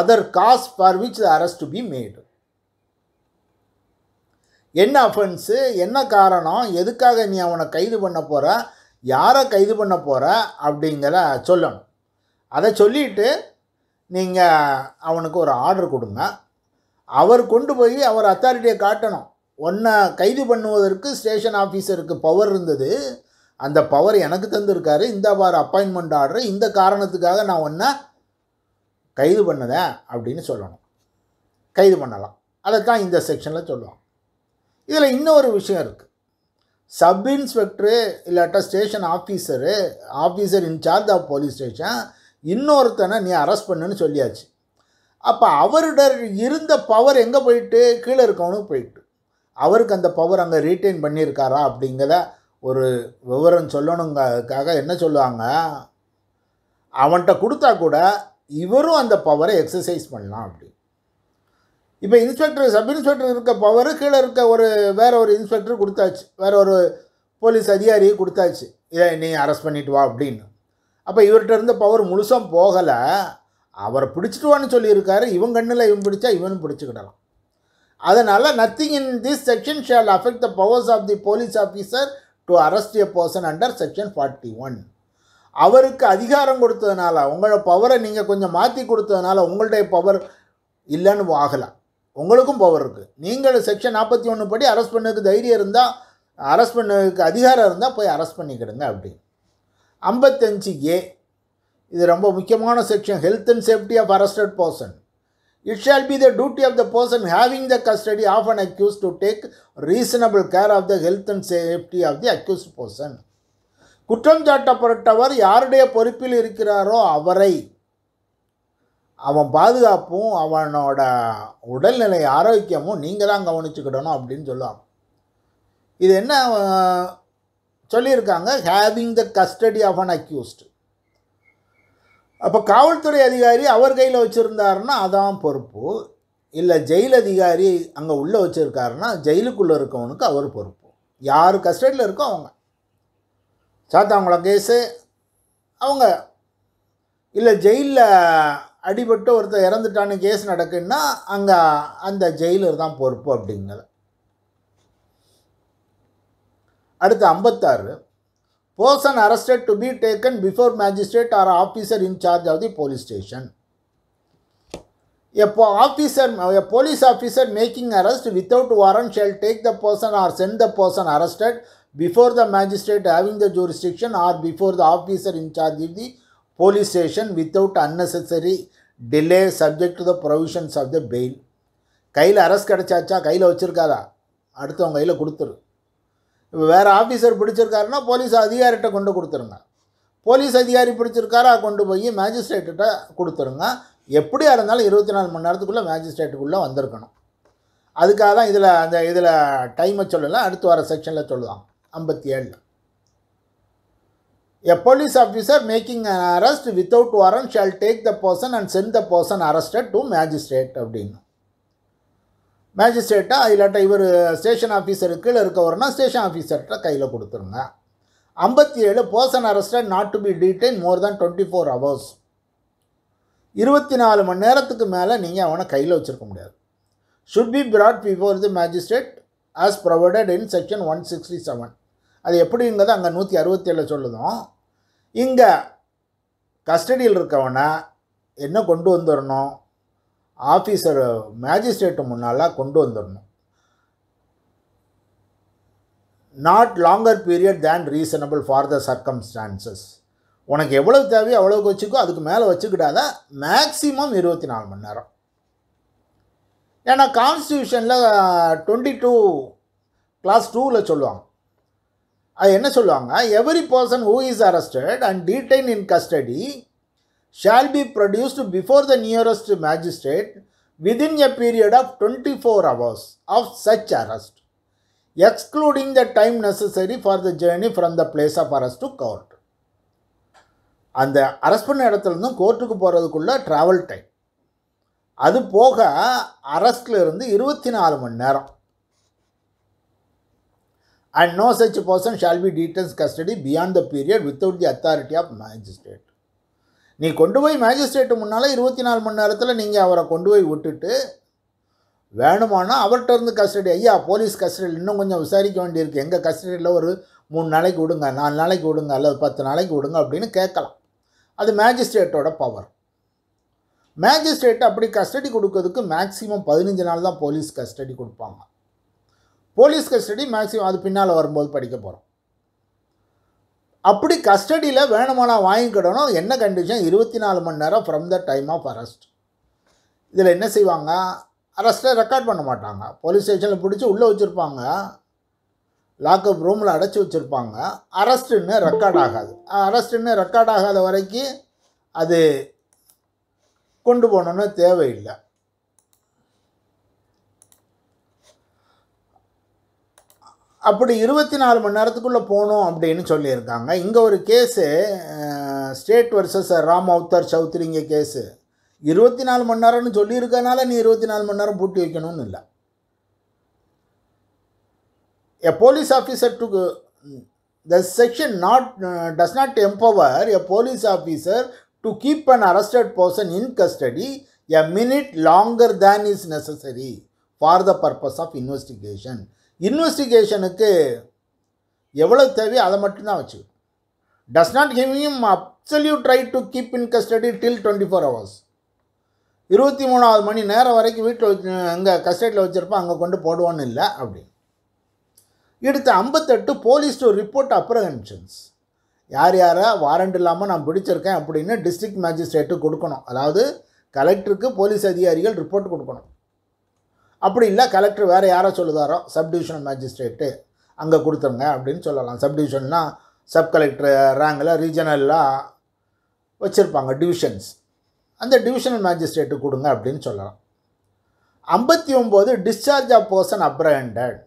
other cause for which the arrest to be made என்ன அஃபென்ஸு என்ன காரணம் எதுக்காக நீ அவனை கைது பண்ண போகிற யாரை கைது பண்ண போகிற அப்படிங்கிற சொல்லணும் அதை சொல்லிவிட்டு நீங்கள் அவனுக்கு ஒரு ஆர்டர் கொடுங்க அவர் கொண்டு போய் அவர் அத்தாரிட்டியை காட்டணும் ஒன்றை கைது பண்ணுவதற்கு ஸ்டேஷன் ஆஃபீஸருக்கு பவர் இருந்தது அந்த பவர் எனக்கு தந்திருக்காரு இந்த வார அப்பாயின்மெண்ட் ஆர்டர் இந்த காரணத்துக்காக நான் ஒன்றை கைது பண்ணதேன் அப்படின்னு சொல்லணும் கைது பண்ணலாம் அதைத்தான் இந்த செக்ஷனில் சொல்லுவோம் இதில் இன்னொரு விஷயம் இருக்குது சப் இன்ஸ்பெக்டரு இல்லாட்டா station officer officer incharge of police station இன்னொருத்தனை நீ அரெஸ்ட் பண்ணுன்னு சொல்லியாச்சு அப்போ அவருடர் இருந்த பவர் எங்கே போயிட்டு கீழே இருக்கவனுக்கு போயிட்டு அவருக்கு அந்த பவர் அங்கே ரீட்டைன் பண்ணியிருக்காரா அப்படிங்கிற ஒரு விவரம் சொல்லணுங்கிறதுக்காக என்ன சொல்லுவாங்க அவன்கிட்ட கொடுத்தா கூட இவரும் அந்த பவரை எக்ஸசைஸ் பண்ணலாம் அப்படின்னு இப்போ இன்ஸ்பெக்டர் சப் இன்ஸ்பெக்டர் இருக்க பவர் கீழே இருக்க ஒரு வேற ஒரு இன்ஸ்பெக்டர் கொடுத்தாச்சு வேற ஒரு போலீஸ் அதிகாரி கொடுத்தாச்சு இதை நீ அரெஸ்ட் பண்ணிட்டு வா அப்படின்னு அப்போ இவர்கிட்ட இருந்த பவர் முழுசாக போகலை அவரை பிடிச்சிட்டுவான்னு சொல்லியிருக்காரு இவன் கண்ணில் இவன் பிடிச்சா இவனும் பிடிச்சிக்கிடலாம் அதனால் nothing in this section shall affect the powers of the police officer to arrest a person under section forty one அவருக்கு அதிகாரம் கொடுத்ததுனால உங்களோட பவரை நீங்கள் கொஞ்சம் மாற்றி கொடுத்ததுனால உங்களுடைய பவர் இல்லைன்னு ஆகலாம் உங்களுக்கும் பவர் இருக்குது நீங்கள் செக்ஷன் நாற்பத்தி ஒன்று படி அரெஸ்ட் பண்ணதுக்கு தைரியம் இருந்தால் அரெஸ்ட் பண்ணதுக்கு அதிகாரம் இருந்தால் போய் அரெஸ்ட் பண்ணிக்கிடுங்க அப்படின்னு ஐம்பத்தஞ்சு ஏ இது ரொம்ப முக்கியமான section health and safety of arrested person it shall be the duty of the person having the custody of an accused to take reasonable care of the health and safety of the accused person குற்றம் சாட்டப்பட்டவர் யாருடைய பொறுப்பில் இருக்கிறாரோ அவரை அவன் பாதுகாப்பும் அவனோட உடல்நிலை ஆரோக்கியமும் நீங்கள் தான் கவனிச்சுக்கிடணும் அப்படின்னு சொல்லுவாங்க இது என்ன சொல்லியிருக்காங்க having the custody of an accused அப்போ காவல்துறை அதிகாரி அவர் கையில் வச்சுருந்தாருன்னா அதான் பொறுப்பு இல்லை ஜெயில் அதிகாரி அங்கே உள்ளே வச்சுருக்காருன்னா ஜெயிலுக்குள்ளே இருக்கவனுக்கு அவர் பொறுப்பு யார் கஸ்டடியில் இருக்கோ அவங்க சாத்தாங்குளம் கேஸு அவங்க இல்லை ஜெயிலில் அடிபட்டு ஒருத்தர் இறந்துட்டான்னு கேஸ் நடக்குன்னா அங்கே அந்த ஜெயிலர் தான் பொறுப்பு அப்படிங்கிறத அடுத்து ஐம்பத்தாறு person arrested to be taken before magistrate or officer incharge of the police station எப்போ officer police officer making arrest without warrant shall take the person or send the person arrested before the magistrate having the jurisdiction or before the officer in charge if the police station without unnecessary delay subject to the provisions of the bail கையில் அரசு கிடச்சாச்சா கையில் வச்சுருக்காதா அடுத்தவங்க கையில் கொடுத்துரு இப்போ வேறு officer பிடிச்சிருக்காருன்னா police அதிகாரிகிட்ட கொண்டு கொடுத்துருங்க போலீஸ் அதிகாரி பிடிச்சிருக்காரா கொண்டு போய் மேஜிஸ்ட்ரேட்டிட்ட கொடுத்துருங்க எப்படியா இருந்தாலும் இருபத்தி நாலு மணி நேரத்துக்குள்ளே மேஜிஸ்ட்ரேட்டுக்குள்ளே வந்திருக்கணும் அதுக்காக தான் இதில் அந்த இதில் டைமை சொல்லலை அடுத்து வர செக்ஷனில் சொல்லுவாங்க ஐம்பத்தி ஏழில் A police officer making an arrest without warrant shall take the person and send the person arrested to magistrate அப்படின்னு மேஜிஸ்ட்ரேட்டா இல்லாட்ட இவர் ஸ்டேஷன் ஆஃபீஸருக்கு கீழே இருக்கவர்னா ஸ்டேஷன் ஆஃபீஸர்கிட்ட கையில் கொடுத்துருங்க ஐம்பத்தி ஏழு person arrested not to be detain more than twenty four hours இருபத்தி நாலு மணி நேரத்துக்கு மேலே நீங்கள் அவனை கையில் வச்சுருக்க முடியாது should be brought before the magistrate as provided in section one sixty seven அது எப்படிங்கிறது அங்கே நூற்றி அறுபத்தேழு சொல்லுதும் இங்கே கஸ்டடியில் இருக்கவனை என்ன கொண்டு வந்துடணும் ஆஃபீஸர் மேஜிஸ்ட்ரேட்டு முன்னால் கொண்டு வந்துடணும் not longer period than reasonable for the circumstances உனக்கு எவ்வளோ தேவையோ அவ்வளோக்கு வச்சுக்கோ அதுக்கு மேலே தான் மேக்ஸிமம் இருபத்தி நாலு மணி நேரம் ஏன்னா கான்ஸ்டியூஷனில் டுவெண்ட்டி டூ கிளாஸ் டூவில் சொல்லுவாங்க என்ன சொல்லுவாங்க every person who is arrested and detain in custody shall be produced before the nearest magistrate within a period of twenty four hours of such arrest excluding the time necessary for the journey from the place of arrest to court அந்த arrest பண்ண இடத்துலேருந்தும் கோர்ட்டுக்கு போகிறதுக்குள்ள travel time அது போக அரெஸ்டில் இருந்து இருபத்தி நாலு மணி நேரம் and no such person shall be detained custody beyond the period without the authority of magistrate நீ கொண்டு போய் மேஜிஸ்ட்ரேட்டு முன்னால் இருபத்தி நாலு மணி நேரத்தில் நீங்கள் அவரை கொண்டு போய் விட்டுட்டு வேணுமானா அவர்கிட்ட இருந்து கஸ்டடி ஐயா போலீஸ் கஸ்டடியில் இன்னும் கொஞ்சம் விசாரிக்க வேண்டியிருக்கு எங்கள் கஸ்டடியில் ஒரு மூணு நாளைக்கு விடுங்க நாலு நாளைக்கு விடுங்க அல்லது பத்து நாளைக்கு விடுங்க அப்படின்னு கேட்கலாம் அது மேஜிஸ்ட்ரேட்டோட பவர் மேஜிஸ்ட்ரேட்டு அப்படி கஸ்டடி கொடுக்கறதுக்கு மேக்ஸிமம் பதினஞ்சு நாள் தான் போலீஸ் கஸ்டடி கொடுப்பாங்க போலீஸ் கஸ்டடி மேக்ஸிமம் அது பின்னால் வரும்போது படிக்க போகிறோம் அப்படி கஸ்டடியில் வேணுமானா வாங்கிக்கிடணும் என்ன கண்டிஷன் இருபத்தி நாலு மணி நேரம் from the time of arrest இதில் என்ன செய்வாங்க அரெஸ்ட்டை ரெக்கார்ட் பண்ண மாட்டாங்க போலீஸ் ஸ்டேஷனில் பிடிச்சி உள்ளே வச்சுருப்பாங்க லாக்அப் ரூமில் அடைச்சி வச்சுருப்பாங்க அரெஸ்ட்டுன்னு ரெக்கார்ட் ஆகாது அரெஸ்ட்டுன்னு ரெக்கார்ட் ஆகாத வரைக்கும் அது கொண்டு போகணுன்னு தேவையில்லை அப்படி இருபத்தி நாலு மணி நேரத்துக்குள்ளே போகணும் அப்படின்னு சொல்லியிருக்காங்க இங்கே ஒரு case state versus Ram Autar சௌத்ரிங்க கேஸு இருபத்தி நாலு மணி நேரம்னு சொல்லியிருக்கனால நீ இருபத்தி நாலு மணி நேரம் பூட்டி வைக்கணும்னு இல்லை a police officer to the section not does not empower a police officer to keep an arrested person in custody a minute longer than is necessary for the purpose of investigation இன்வெஸ்டிகேஷனுக்கு எவ்வளோ தேவையோ அதை மட்டும்தான் வச்சு does not give you absolute right to keep in custody till twenty four hours இருபத்தி மூணாவது மணி நேரம் வரைக்கும் வீட்டில் அங்கே கஸ்டடியில் வச்சுருப்போம் அங்கே கொண்டு போடுவோன்னு இல்லை அப்படின்னு எடுத்த ஐம்பத்தெட்டு போலீஸ் டு ரிப்போர்ட் அப்ரஹென்ஷன்ஸ் யார் யாரை வாரண்ட் இல்லாமல் நான் பிடிச்சிருக்கேன் அப்படின்னு டிஸ்ட்ரிக்ட் மேஜிஸ்ட்ரேட்டு கொடுக்கணும் அதாவது கலெக்டருக்கு போலீஸ் அதிகாரிகள் ரிப்போர்ட் கொடுக்கணும் அப்படி இல்லை கலெக்டர் வேறு யாரை சொல்லுதாரோ சப்டிவிஷனல் மேஜிஸ்ட்ரேட்டு அங்கே கொடுத்துருங்க அப்படின்னு சொல்லலாம் சப்டிவிஷன்னா சப் கலெக்டர் ரேங்கில் ரீஜனலாக வச்சுருப்பாங்க டிவிஷன்ஸ் அந்த டிவிஷனல் மேஜிஸ்ட்ரேட்டு கொடுங்க அப்படின்னு சொல்லலாம் ஐம்பத்தி ஒம்பது discharge of person apprehended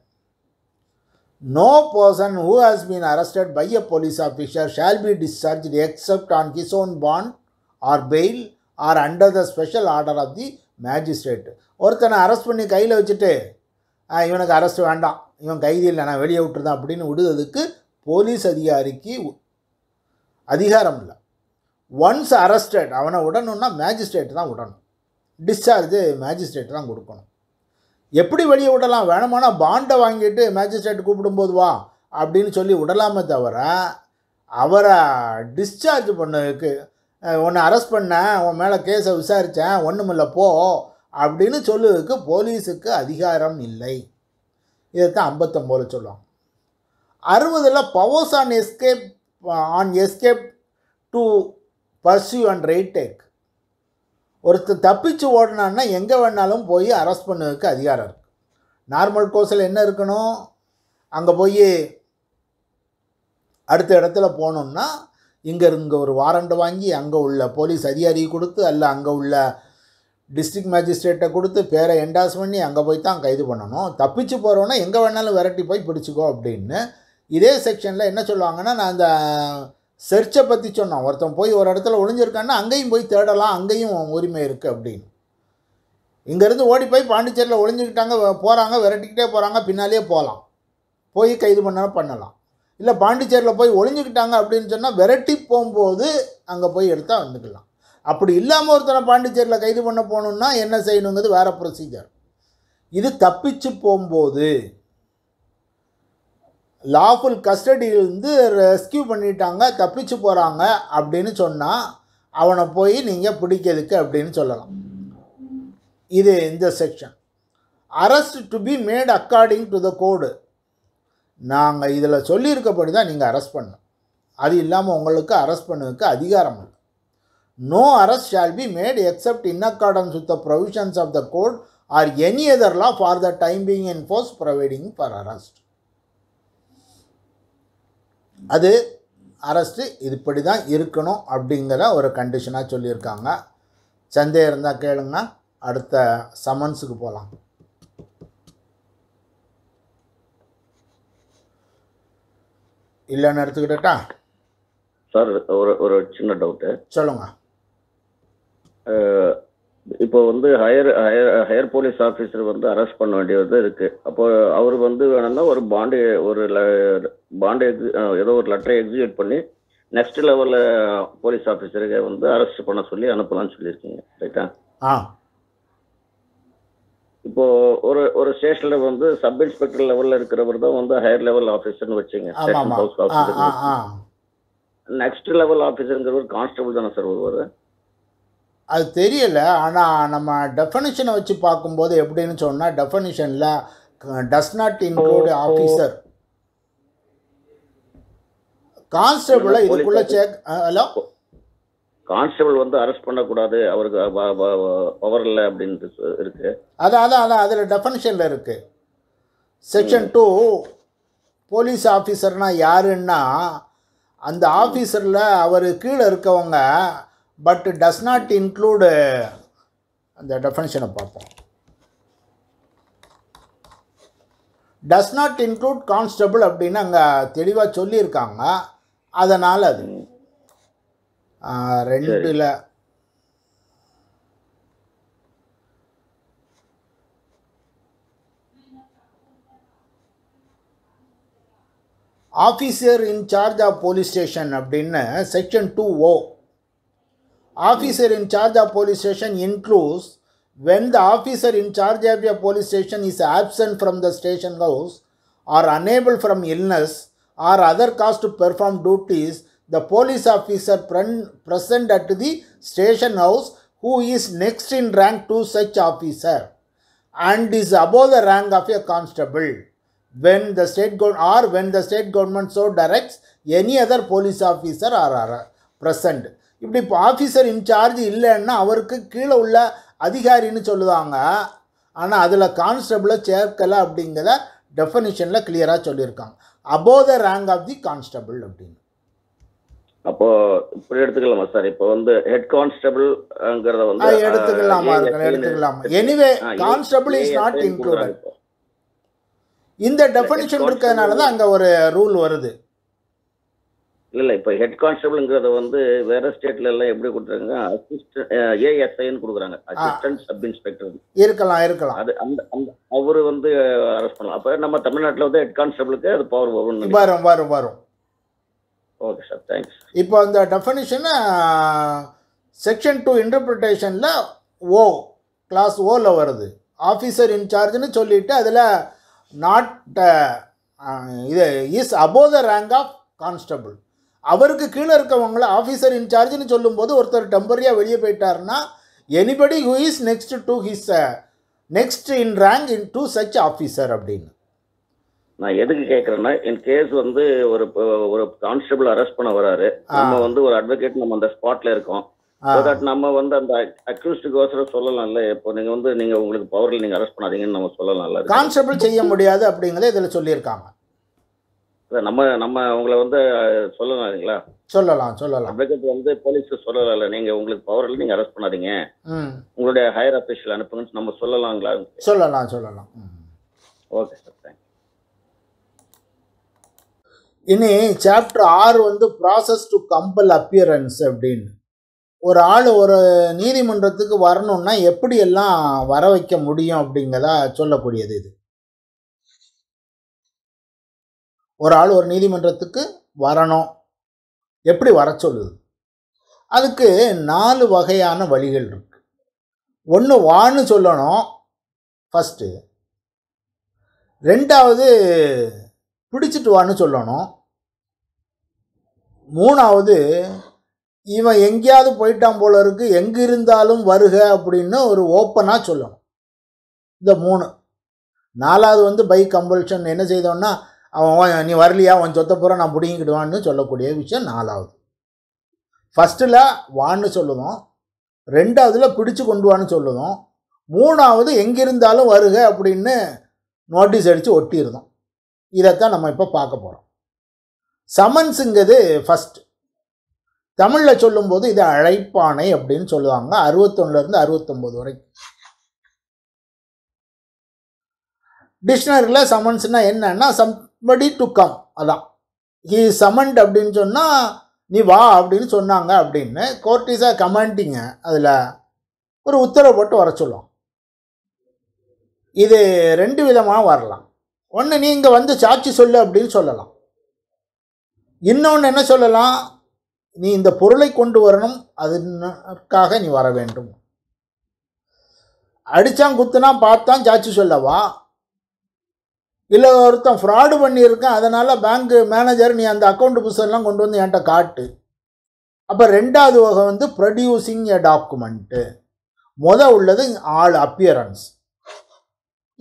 no person who has been arrested by a police officer shall be discharge except on his own bond or bail or under the special order of the magistrate ஒருத்தனை arrest பண்ணி கையில் வச்சுட்டு இவனுக்கு arrest வேண்டாம் இவன் கைதி இல்லை நான் வெளியே விட்டுருந்தான் அப்படின்னு விடுறதுக்கு போலீஸ் அதிகாரிக்கு அதிகாரம் இல்லை ஒன்ஸ் அரெஸ்டட் அவனை விடணுன்னா மேஜிஸ்ட்ரேட் தான் விடணும் டிஸ்சார்ஜு மேஜிஸ்ட்ரேட் தான் கொடுக்கணும் எப்படி வெளியே விடலாம் வேணுமானா பாண்டை வாங்கிட்டு மேஜிஸ்ட்ரேட் கூப்பிடும்போது வா அப்படின்னு சொல்லி விடலாமே தவிர அவரை டிஸ்சார்ஜ் பண்ணதுக்கு உன்னை அரெஸ்ட் பண்ணேன் உன் மேலே கேஸை விசாரித்தேன் ஒன்றுமில்ல போ அப்படின்னு சொல்லுவதுக்கு போலீஸுக்கு அதிகாரம் இல்லை இதைத்தான் ஐம்பத்தொம்போல சொல்லுவாங்க அறுபதில் powers on escape on escape to pursue and right take ஒருத்தர் தப்பிச்சு ஓடினான்னா எங்கே வேணாலும் போய் அரெஸ்ட் பண்ணதுக்கு அதிகாரம் இருக்குது நார்மல் கோர்ஸில் என்ன இருக்கணும் அங்கே போய் அடுத்த இடத்துல போகணுன்னா இங்கே இங்கே ஒரு வாரண்ட் வாங்கி அங்கே உள்ள போலீஸ் அதிகாரி கொடுத்து அல்ல அங்கே உள்ள டிஸ்ட்ரிக்ட் மேஜிஸ்ட்ரேட்டை கொடுத்து பேரை என்டாஸ் பண்ணி அங்கே போய் தான் கைது பண்ணணும் தப்பிச்சு போகிறோன்னா எங்கே வேணாலும் விரட்டி போய் பிடிச்சிக்கோ அப்படின்னு இதே செக்ஷனில் என்ன சொல்லுவாங்கன்னா நான் அந்த செர்ச்சை பற்றி சொன்னோம் ஒருத்தன் போய் ஒரு இடத்துல ஒளிஞ்சிருக்கான்னா அங்கேயும் போய் தேடலாம் அங்கேயும் உரிமை இருக்குது அப்படின்னு இங்கேருந்து ஓடி போய் பாண்டிச்சேரியில் ஒளிஞ்சிக்கிட்டாங்க போகிறாங்க விரட்டிக்கிட்டே போகிறாங்க பின்னாலேயே போகலாம் போய் கைது பண்ணாலும் பண்ணலாம் இல்லை பாண்டிச்சேரியில் போய் ஒழிஞ்சுக்கிட்டாங்க அப்படின்னு சொன்னால் விரட்டி போகும்போது அங்கே போய் எடுத்தால் வந்துக்கலாம் அப்படி இல்லாமல் ஒருத்தனை பாண்டிச்சேரியில் கைது பண்ண போகணுன்னா என்ன செய்யணுங்கிறது வேறு ப்ரொசீஜர் இது தப்பிச்சு போகும்போது லாஃபுல் கஸ்டடியிலிருந்து ரெஸ்கியூ பண்ணிட்டாங்க தப்பிச்சு போகிறாங்க அப்படின்னு சொன்னால் அவனை போய் நீங்கள் பிடிக்கிறதுக்கு அப்படின்னு சொல்லலாம் இது இந்த section arrest to be made according to the code நாங்கள் இதில் சொல்லியிருக்கப்படி தான் நீங்கள் அரெஸ்ட் பண்ணணும் அது இல்லாமல் உங்களுக்கு அரெஸ்ட் பண்ணதுக்கு அதிகாரம் இல்லை no arrest shall be made except in accordance with the provisions of the code or any other law for the time being force providing for arrest அது அரெஸ்ட்டு இது இப்படி தான் இருக்கணும் அப்படிங்கிற ஒரு கண்டிஷனாக சொல்லியிருக்காங்க சந்தேகம் இருந்தால் கேளுங்க அடுத்த சமன்ஸுக்கு போகலாம் இல்லைன்னு எடுத்துக்கிட்டா சார் ஒரு ஒரு சின்ன டவுட்டு சொல்லுங்க இப்போ வந்து higher higher higher police officer வந்து அரெஸ்ட் பண்ண வேண்டியது இருக்கு அப்போ அவர் வந்து வேணும்னா ஒரு பாண்டு ஒரு பாண்டு எக்ஸி ஏதோ ஒரு லெட்டரை எக்ஸிக்யூட் பண்ணி நெக்ஸ்ட் லெவலில் போலீஸ் ஆஃபீஸருக்கு வந்து அரெஸ்ட் பண்ண சொல்லி அனுப்பலாம்னு சொல்லியிருக்கீங்க ரைட்டா ஆ இப்போ ஒரு ஒரு ஸ்டேஷன்ல வந்து சப் இன்ஸ்பெக்டர் லெவல்ல இருக்கிறவர் தான் வந்து ஹையர் லெவல் ஆஃபீஸர்னு வச்சுங்க நெக்ஸ்ட் லெவல் ஆஃபீஸருங்கிறவர் கான்ஸ்டபிள் தானே சார் வருவார் அது தெரியல ஆனால் நம்ம டெஃபனிஷனை வச்சு பார்க்கும்போது எப்படின்னு சொன்னால் டெஃபனிஷனில் டஸ் நாட் இன்க்ளூட் ஆஃபீஸர் கான்ஸ்டபுளை இதுக்குள்ளே சேக் ஹலோ கான்ஸ்டபிள் வந்து அரெஸ்ட் பண்ணக்கூடாது அவருக்கு பவர் இல்லை அப்படின்ட்டு இருக்கு அதான் அதான் அதான் அதில் டெஃபனிஷனில் இருக்கு செக்ஷன் டூ போலீஸ் ஆஃபீஸர்னா யாருன்னா அந்த ஆஃபீஸரில் அவர் கீழே இருக்கவங்க பட் டஸ் நாட் இன்க்ளூடு அந்த டெஃபனிஷனை பார்ப்போம் டஸ் நாட் இன்க்ளூட் கான்ஸ்டபுள் அப்படின்னு அங்கே தெளிவாக சொல்லியிருக்காங்க அதனால் அது ரெண்டில் officer incharge of police station அப்படின்னு section two Officer in charge of police station includes when the officer in charge of a police station is absent from the station house or unable from illness or other cause to perform duties the police officer present at the station house who is next in rank to such officer and is above the rank of a constable when the state government or when the state government so directs any other police officer are present இப்படி இப்போ officer incharge இல்லைன்னா அவருக்கு கீழே உள்ள அதிகாரின்னு சொல்லுவாங்க ஆனால் அதில் கான்ஸ்டபிளை சேர்க்கலை அப்படிங்கிற டெஃபனிஷனில் கிளியராக சொல்லியிருக்காங்க above the rank of the constable அப்படின்னு அப்போ இப்படி எடுத்துக்கலாமா சார் இப்போ வந்து ஹெட் கான்ஸ்டபிள்ங்கிறத வந்து எடுத்துக்கலாமா எடுத்துக்கலாம் anyway constable is not included இந்த டெஃபினிஷன் இருக்கிறதுனால தான் அங்கே ஒரு ரூல் வருது இல்லை இப்போ ஹெட் கான்ஸ்டபிள்ங்கிறத வந்து வேற ஸ்டேட்ல எல்லாம் எப்படி கொடுத்துருக்காங்க அசிஸ்டன்ட் ஏஎஸ்ஐன்னு கொடுக்குறாங்க அசிஸ்டன்ட் சப் இன்ஸ்பெக்டர் இருக்கலாம் இருக்கலாம் அது அந்த அந்த அவரு வந்து அரெஸ்ட் பண்ணலாம் அப்போ நம்ம தமிழ்நாட்டில் வந்து ஹெட் கான்ஸ்டபிளுக்கு அது பவர் வரும் வரும் வரும் வரும் ஓகே சார் தேங்க்ஸ் இப்போ அந்த டெஃபனிஷனை செக்ஷன் டூ இன்டர்பிரிட்டேஷனில் ஓ கிளாஸ் ஓவில் வருது ஆஃபீஸர் இன்சார்ஜ்னு சொல்லிவிட்டு அதில் நாட் இது is above the rank of constable அவருக்கு கீழே இருக்கவங்கள ஆஃபீஸர் இன்சார்ஜ்னு சொல்லும்போது ஒருத்தர் டெம்பரரியாக வெளியே போயிட்டார்னா anybody who is next to his next in rank in to such officer அப்படின்னு நான் எதுக்கு கேட்கறேன்னா என் கேஸ் வந்து ஒரு ஒரு கான்ஸ்டபிள் அரெஸ்ட் பண்ண வராரு நம்ம வந்து ஒரு அட்வொகேட் நம்ம அந்த ஸ்பாட்ல இருக்கோம் நம்ம வந்து அந்த அக்யூஸ்டுக்கோசரம் சொல்லலாம்ல இப்போ நீங்க வந்து நீங்க உங்களுக்கு பவர்ல நீங்க அரெஸ்ட் பண்ணாதீங்கன்னு நம்ம சொல்லலாம்ல கான்ஸ்டபிள் செய்ய முடியாது அப்படிங்கறத இதுல சொல்லியிருக்காங்க நம்ம நம்ம உங்களை வந்து சொல்லலாம் இல்லைங்களா சொல்லலாம் சொல்லலாம் அட்வொகேட் வந்து போலீஸ்க்கு சொல்லலாம்ல நீங்க உங்களுக்கு பவர்ல நீங்க அரெஸ்ட் பண்ணாதீங்க உங்களுடைய ஹையர் அபிஷியல் அனுப்புங்கன்னு நம்ம சொல்லலாங்களா சொல்லலாம் சொல்லலாம் ஓகே சார் தேங்க்ஸ் இனி சாப்டர் ஆறு வந்து ப்ராசஸ் டு கம்பல் அப்பியரன்ஸ் அப்படின்னு ஒரு ஆள் ஒரு நீதிமன்றத்துக்கு வரணும்னா எப்படியெல்லாம் வர வைக்க முடியும் அப்படிங்கிறதா சொல்லக்கூடியது இது ஒரு ஆள் ஒரு நீதிமன்றத்துக்கு வரணும் எப்படி வர சொல்லுது அதுக்கு நாலு வகையான வழிகள் இருக்கு ஒன்று வான்னு சொல்லணும் ஃபஸ்ட்டு ரெண்டாவது பிடிச்சிட்டு வான்னு சொல்லணும் மூணாவது இவன் எங்கேயாவது போயிட்டான் போல இருக்கு எங்கே இருந்தாலும் வருக அப்படின்னு ஒரு ஓப்பனாக சொல்லணும் இந்த மூணு நாலாவது வந்து பை கம்பல்ஷன் என்ன செய்தோன்னா அவன் நீ வரலையா அவன் சொத்த போகிற நான் பிடிங்கிடுவான்னு சொல்லக்கூடிய விஷயம் நாலாவது ஃபஸ்ட்டில் வான்னு சொல்லுவோம் ரெண்டாவதுல பிடிச்சு கொண்டு வான்னு சொல்லுவோம் மூணாவது எங்கிருந்தாலும் வருக அப்படின்னு நோட்டீஸ் அடித்து ஒட்டியிருந்தோம் இதைத்தான் நம்ம இப்போ பார்க்க போகிறோம் சமன்ஸுங்கிறது ஃபஸ்ட் தமிழில் சொல்லும்போது இது அழைப்பானை அப்படின்னு சொல்லுவாங்க அறுபத்தொன்னுலேருந்து அறுபத்தொம்போது வரைக்கும் டிக்ஷனரியில் சமன்ஸ்னா என்னன்னா சம்படி டு கம் அதான் ஹி சமண்ட் அப்படின்னு சொன்னால் நீ வா அப்படின்னு சொன்னாங்க அப்படின்னு கோர்ட்டிஸாக கமாண்டிங்க அதில் ஒரு உத்தரவு போட்டு வர சொல்லுவோம் இது ரெண்டு விதமாக வரலாம் ஒன்று நீங்கள் வந்து சாட்சி சொல்லு அப்படின்னு சொல்லலாம் இன்னொன்று என்ன சொல்லலாம் நீ இந்த பொருளை கொண்டு வரணும் அதற்காக நீ வர வேண்டும் அடித்தான் குத்துனா பார்த்தான் சாட்சி சொல்லவா இல்லை ஒருத்தன் ஃப்ராடு பண்ணியிருக்கேன் அதனால் பேங்க் மேனேஜர் நீ அந்த அக்கௌண்ட் புஸ்தெல்லாம் கொண்டு வந்து என்கிட்ட காட்டு அப்போ ரெண்டாவது வகை வந்து ப்ரொடியூசிங் எ டாக்குமெண்ட்டு மொதல் உள்ளது ஆள் அப்பியரன்ஸ்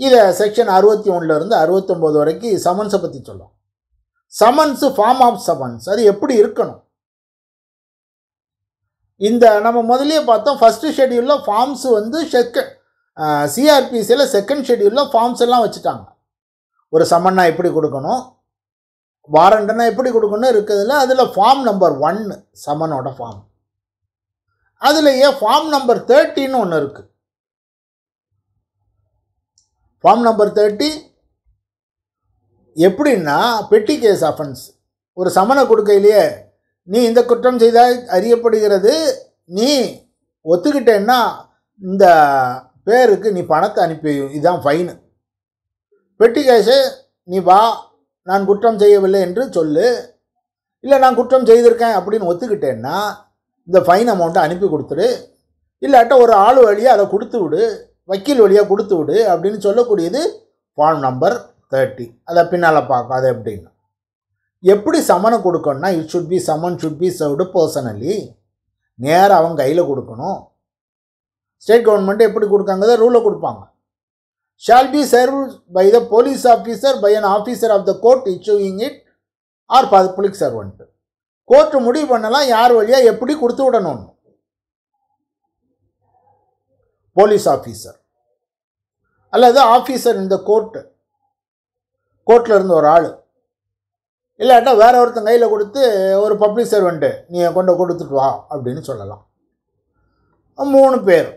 இதை செக்ஷன் அறுபத்தி ஒன்றுலேருந்து அறுபத்தொம்போது வரைக்கும் சமன்ஸை பற்றி சொல்லும் சமன்ஸு ஃபார்ம் ஆஃப் சமன்ஸ் அது எப்படி இருக்கணும் இந்த நம்ம முதலே பார்த்தோம் ஃபஸ்ட்டு ஷெடியூலில் ஃபார்ம்ஸ் வந்து செக்க சிஆர்பிசியில் செகண்ட் ஷெடியூலில் ஃபார்ம்ஸ் எல்லாம் வச்சுட்டாங்க ஒரு சமன்னா எப்படி கொடுக்கணும் வாரண்டனா எப்படி கொடுக்கணும் இருக்கிறதுல அதில் ஃபார்ம் நம்பர் ஒன்னு சமனோட ஃபார்ம் அதில் ஏன் ஃபார்ம் நம்பர் தேர்ட்டின்னு ஒன்று இருக்குது ஃபார்ம் நம்பர் தேர்ட்டி எப்படின்னா பெட்டி கேஸ் அஃபன்ஸ் ஒரு சமண கொடுக்கையிலேயே நீ இந்த குற்றம் செய்தால் அறியப்படுகிறது நீ ஒத்துக்கிட்டேன்னா இந்த பேருக்கு நீ பணத்தை அனுப்பி இதுதான் ஃபைனு பெட்டி கேஸு நீ வா நான் குற்றம் செய்யவில்லை என்று சொல்லு இல்லை நான் குற்றம் செய்திருக்கேன் அப்படின்னு ஒத்துக்கிட்டேன்னா இந்த ஃபைன் அமௌண்ட்டை அனுப்பி கொடுத்துடு இல்லாட்ட ஒரு ஆள் வழியாக அதை கொடுத்து விடு வக்கீல் வழியாக கொடுத்து விடு அப்படின்னு சொல்லக்கூடியது ஃபார்ம் நம்பர் தேர்ட்டி அதை பின்னால் பார்க்கும் அப்படின்னு எப்படின்னு எப்படி சமனை கொடுக்கணும்னா it should be summon should be served personally நேராக அவங்க கையில் கொடுக்கணும் ஸ்டேட் கவர்மெண்ட் எப்படி கொடுக்காங்க ரூலை கொடுப்பாங்க shall be serve by the police officer by an officer of the court issuing it or public servant court முடிவு பண்ணலாம் யார் வழியாக எப்படி கொடுத்து விடணும்னு போலீஸ் ஆஃபீஸர் அல்லது ஆஃபீஸர் இந்த கோர்ட்டு கோர்ட்டில் இருந்து ஒரு ஆள் இல்லாட்டா வேற ஒருத்தன் கையில் கொடுத்து ஒரு பப்ளிக் சர்வெண்ட்டு நீ கொண்டு கொடுத்துட்டு வா அப்படின்னு சொல்லலாம் மூணு பேர்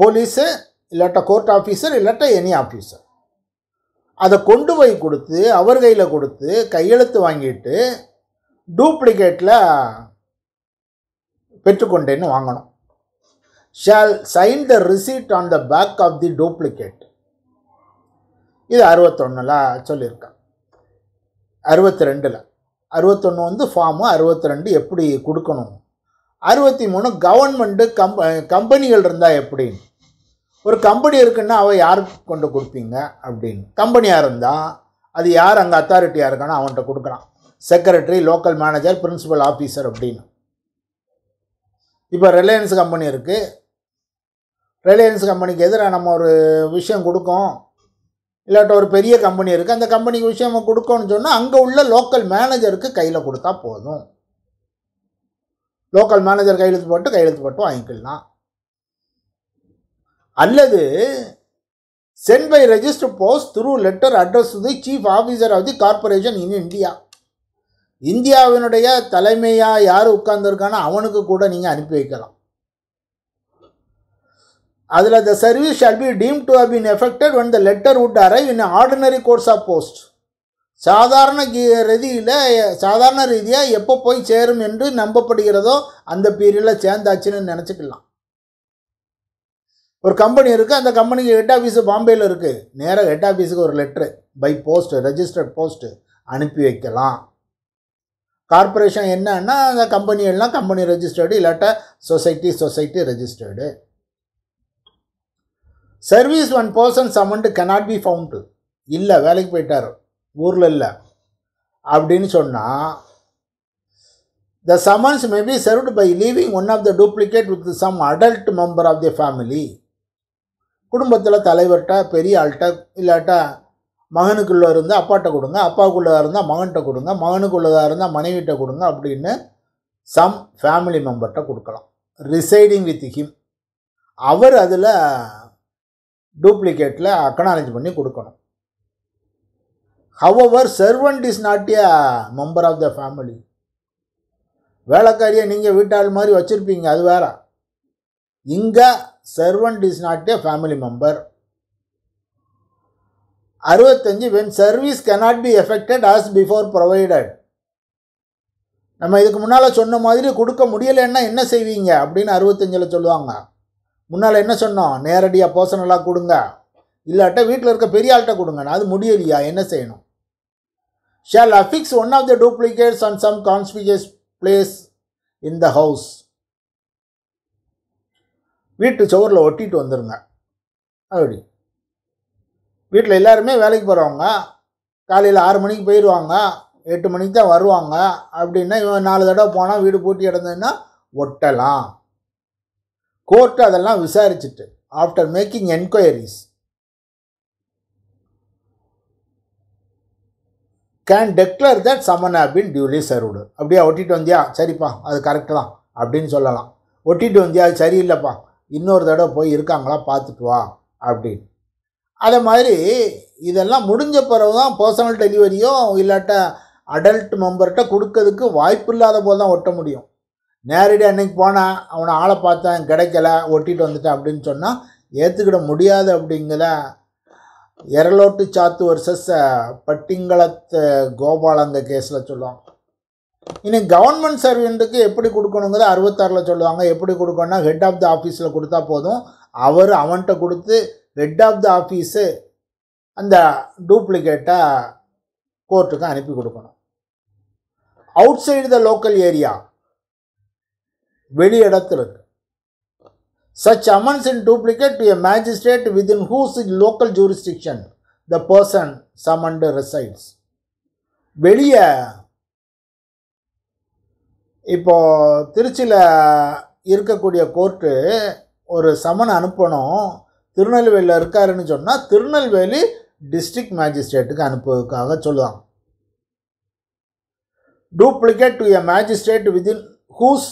போலீஸு இல்லாட்டா கோர்ட் ஆஃபீஸர் இல்லாட்டா எனி ஆஃபீஸர் அதை கொண்டு போய் கொடுத்து அவர் கையில் கொடுத்து கையெழுத்து வாங்கிட்டு டூப்ளிகேட்டில் பெற்றுக்கொண்டேன்னு வாங்கணும் shall sign the receipt on the back of the duplicate இது அறுபத்தொன்னில் சொல்லியிருக்கான் அறுபத்தி ரெண்டில் அறுபத்தொன்று வந்து ஃபார்மு அறுபத்தி ரெண்டு எப்படி கொடுக்கணும் அறுபத்தி மூணு கவர்மெண்ட்டு கம்ப கம்பெனிகள் இருந்தால் எப்படின்னு ஒரு கம்பெனி இருக்குன்னா அவள் யாருக்கு கொண்டு கொடுப்பீங்க அப்படின்னு கம்பெனியாக இருந்தால் அது யார் அங்கே அத்தாரிட்டியாக இருக்கானோ அவன்கிட்ட கொடுக்குறான் secretary local manager principal officer அப்படின்னு இப்போ ரிலையன்ஸ் கம்பெனி இருக்குது ரிலையன்ஸ் கம்பெனிக்கு எதிராக நம்ம ஒரு விஷயம் கொடுக்கோம் இல்லாட்ட ஒரு பெரிய கம்பெனி இருக்குது அந்த கம்பெனிக்கு விஷயம் கொடுக்கோன்னு சொன்னால் அங்கே உள்ள லோக்கல் மேனேஜருக்கு கையில் கொடுத்தா போதும் லோக்கல் மேனேஜர் கையெழுத்து போட்டு கையெழுத்து போட்டு வாங்கிக்கலாம் அல்லது sent by register post through letter address the chief officer of the corporation in India இந்தியாவினுடைய தலைமையாக யார் உட்கார்ந்துருக்கானோ அவனுக்கு கூட நீங்கள் அனுப்பி வைக்கலாம் அதில் the service shall be deemed to have been effected when the letter would arrive in ordinary course of post சாதாரண ரீதியில் சாதாரண ரீதியாக எப்போ போய் சேரும் என்று நம்பப்படுகிறதோ அந்த பீரியடில் சேர்ந்தாச்சுன்னு நினச்சிக்கலாம் ஒரு கம்பெனி இருக்குது அந்த கம்பெனிக்கு ஹெட் ஆஃபீஸு பாம்பேயில் இருக்குது நேராக ஹெட் ஆஃபீஸுக்கு ஒரு letter by post registered post அனுப்பி வைக்கலாம் கார்பரேஷன் என்னன்னா அந்த கம்பெனி எல்லாம் கம்பெனி ரெஜிஸ்டர்டு இல்லாட்டா society society registered service one person summoned cannot be found இல்லை வேலைக்கு போயிட்டார் ஊரில் இல்லை அப்படின்னு சொன்னால் the summons may be served by leaving one of the duplicate with some adult member of the family குடும்பத்தில் தலைவர்கிட்ட பெரிய ஆள்கிட்ட இல்லாட்டா மகனுக்குள்ளே இருந்தால் அப்பாட்ட கொடுங்க அப்பாவுக்குள்ளதாக இருந்தால் மகன்கிட்ட கொடுங்க மகனுக்குள்ளதாக இருந்தால் மனைவிட்ட கொடுங்க அப்படின்னு சம் ஃபேமிலி மெம்பர்கிட்ட கொடுக்கலாம் ரிசைடிங் வித் ஹிம் அவர் அதில் டூப்ளிகேட்டில் அக்கனாலேஜ் பண்ணி கொடுக்கணும் however servant is not a member of the family வேலைக்காரியை நீங்கள் வீட்டாள் மாதிரி வச்சுருப்பீங்க அது வேற இங்கே servant is not a family member அறுபத்தஞ்சு when service cannot be effected as before provided நம்ம இதுக்கு முன்னால் சொன்ன மாதிரி கொடுக்க முடியலைன்னா என்ன செய்வீங்க அப்படின்னு அறுபத்தஞ்சில் சொல்லுவாங்க முன்னால் என்ன சொன்னோம் நேரடியாக பர்சனலாக கொடுங்க இல்லாட்ட வீட்டில் இருக்க பெரிய ஆள்கிட்ட கொடுங்க அது முடியலையா என்ன செய்யணும் shall affix one of the duplicates on some conspicuous place in the house வீட்டு சுவரில் ஒட்டிட்டு வந்துடுங்க அப்படி வீட்டில் எல்லாருமே வேலைக்கு போகிறவங்க காலையில் ஆறு மணிக்கு போயிடுவாங்க எட்டு மணிக்கு தான் வருவாங்க அப்படின்னா இவன் நாலு தடவை போனால் வீடு பூட்டி கிடந்ததுன்னா ஒட்டலாம் கோர்ட்டு அதெல்லாம் விசாரிச்சுட்டு after making enquiries can declare that summon have been duly served அப்படியே ஒட்டிட்டு வந்தியா சரிப்பா அது கரெக்டு தான் அப்படின்னு சொல்லலாம் ஒட்டிட்டு வந்தியா அது சரியில்லைப்பா இன்னொரு தடவை போய் இருக்காங்களா பார்த்துட்டு வா அப்படின்னு அதே மாதிரி இதெல்லாம் முடிஞ்ச பிறகு தான் பர்சனல் டெலிவரியோ இல்லாட்ட அடல்ட் மெம்பர்கிட்ட கொடுக்கறதுக்கு வாய்ப்பு இல்லாத போது தான் ஒட்ட முடியும் நேரடியாக அன்றைக்கி போனேன் அவனை ஆளை பார்த்தேன் கிடைக்கல ஒட்டிட்டு வந்துட்டேன் அப்படின்னு சொன்னால் ஏற்றுக்கிட முடியாது அப்படிங்கிற எரலோட்டு சாத்து வர்சஸ் பட்டிங்களத்து கோபாலங்க கேஸில் சொல்லுவாங்க இனி கவர்மெண்ட் சர்வெண்ட்டுக்கு எப்படி கொடுக்கணுங்கிறத அறுபத்தாறில் சொல்லுவாங்க எப்படி கொடுக்கணும்னா ஹெட் ஆஃப் த ஆஃபீஸில் கொடுத்தா போதும் அவர் அவன்கிட்ட கொடுத்து ஹெட் ஆஃப் த ஆஃபீஸு அந்த டூப்ளிகேட்டாக கோர்ட்டுக்கு அனுப்பி கொடுக்கணும் outside the local area வெளி இடத்திற்கு such summons in duplicate to a magistrate within whose is local jurisdiction the person summoned resides வெளியே இப்போது திருச்சியில் இருக்கக்கூடிய கோர்ட்டு ஒரு சமன் அனுப்பணும் திருநெல்வேலியில் இருக்காருன்னு சொன்னால் திருநெல்வேலி டிஸ்ட்ரிக்ட் மேஜிஸ்ட்ரேட்டுக்கு அனுப்புவதற்காக சொல்லுவாங்க duplicate to a magistrate within whose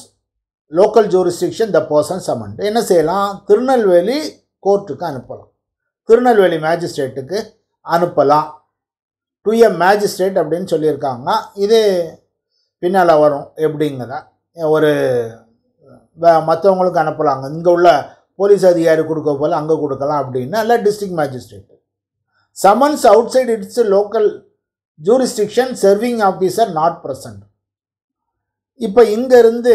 local jurisdiction the person summoned என்ன செய்யலாம் திருநெல்வேலி கோர்ட்டுக்கு அனுப்பலாம் திருநெல்வேலி மேஜிஸ்ட்ரேட்டுக்கு அனுப்பலாம் டு எ மேஜிஸ்ட்ரேட் அப்படின்னு சொல்லியிருக்காங்க இது பின்னால் வரும் எப்படிங்கிறத ஒரு மற்றவங்களுக்கு அனுப்பலாங்க இங்கே உள்ள போலீஸ் அதிகாரி கொடுக்க போல் அங்கே கொடுக்கலாம் அப்படின்னா இல்லை district magistrate summons outside its local jurisdiction serving officer not present இப்போ இங்கேருந்து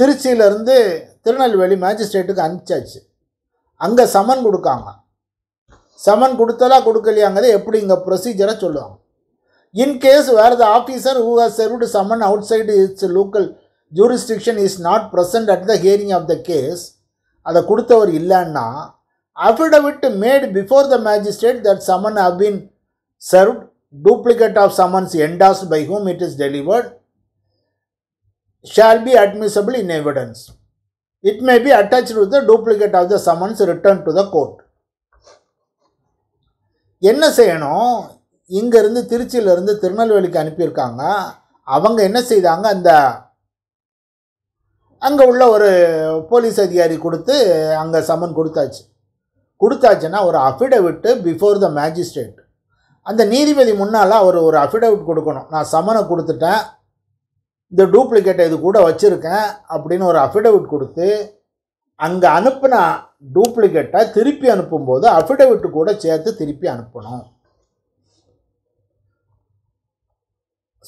திருச்சியிலேருந்து திருநெல்வேலி மேஜிஸ்ட்ரேட்டுக்கு அனுப்பிச்சாச்சு அங்கே சமன் கொடுக்காங்க சமன் கொடுத்ததா கொடுக்கலையாங்கிறத எப்படி இங்கே ப்ரொசீஜரை சொல்லுவாங்க இன்கேஸ் வேறு the officer who has served summon outside its local jurisdiction is not present at the hearing of the case அதை கொடுத்தவர் இல்லைன்னா affidavit made before the magistrate that summon have been serve duplicate of summons endorsed by whom it is delivered shall be admissible in evidence it may be attach with the duplicate of the summons return to the court என்ன செய்யணும் இங்கேருந்து திருச்சியிலேருந்து திருநெல்வேலிக்கு அனுப்பியிருக்காங்க அவங்க என்ன செய்தாங்க அந்த அங்கே உள்ள ஒரு போலீஸ் அதிகாரி கொடுத்து அங்கே சம்மன் கொடுத்தாச்சு கொடுத்தாச்சுன்னா ஒரு அஃபிடவிட்டு பிஃபோர் த மேஜிஸ்ட்ரேட் அந்த நீதிபதி முன்னால் அவர் ஒரு அஃபிடவிட் கொடுக்கணும் நான் சம்மனை கொடுத்துட்டேன் இந்த டூப்ளிகேட்டை இது கூட வச்சுருக்கேன் அப்படின்னு ஒரு அஃபிடவிட் கொடுத்து அங்கே அனுப்பின டூப்ளிகேட்டை திருப்பி அனுப்பும்போது அஃபிடவிட்டு கூட சேர்த்து திருப்பி அனுப்பணும்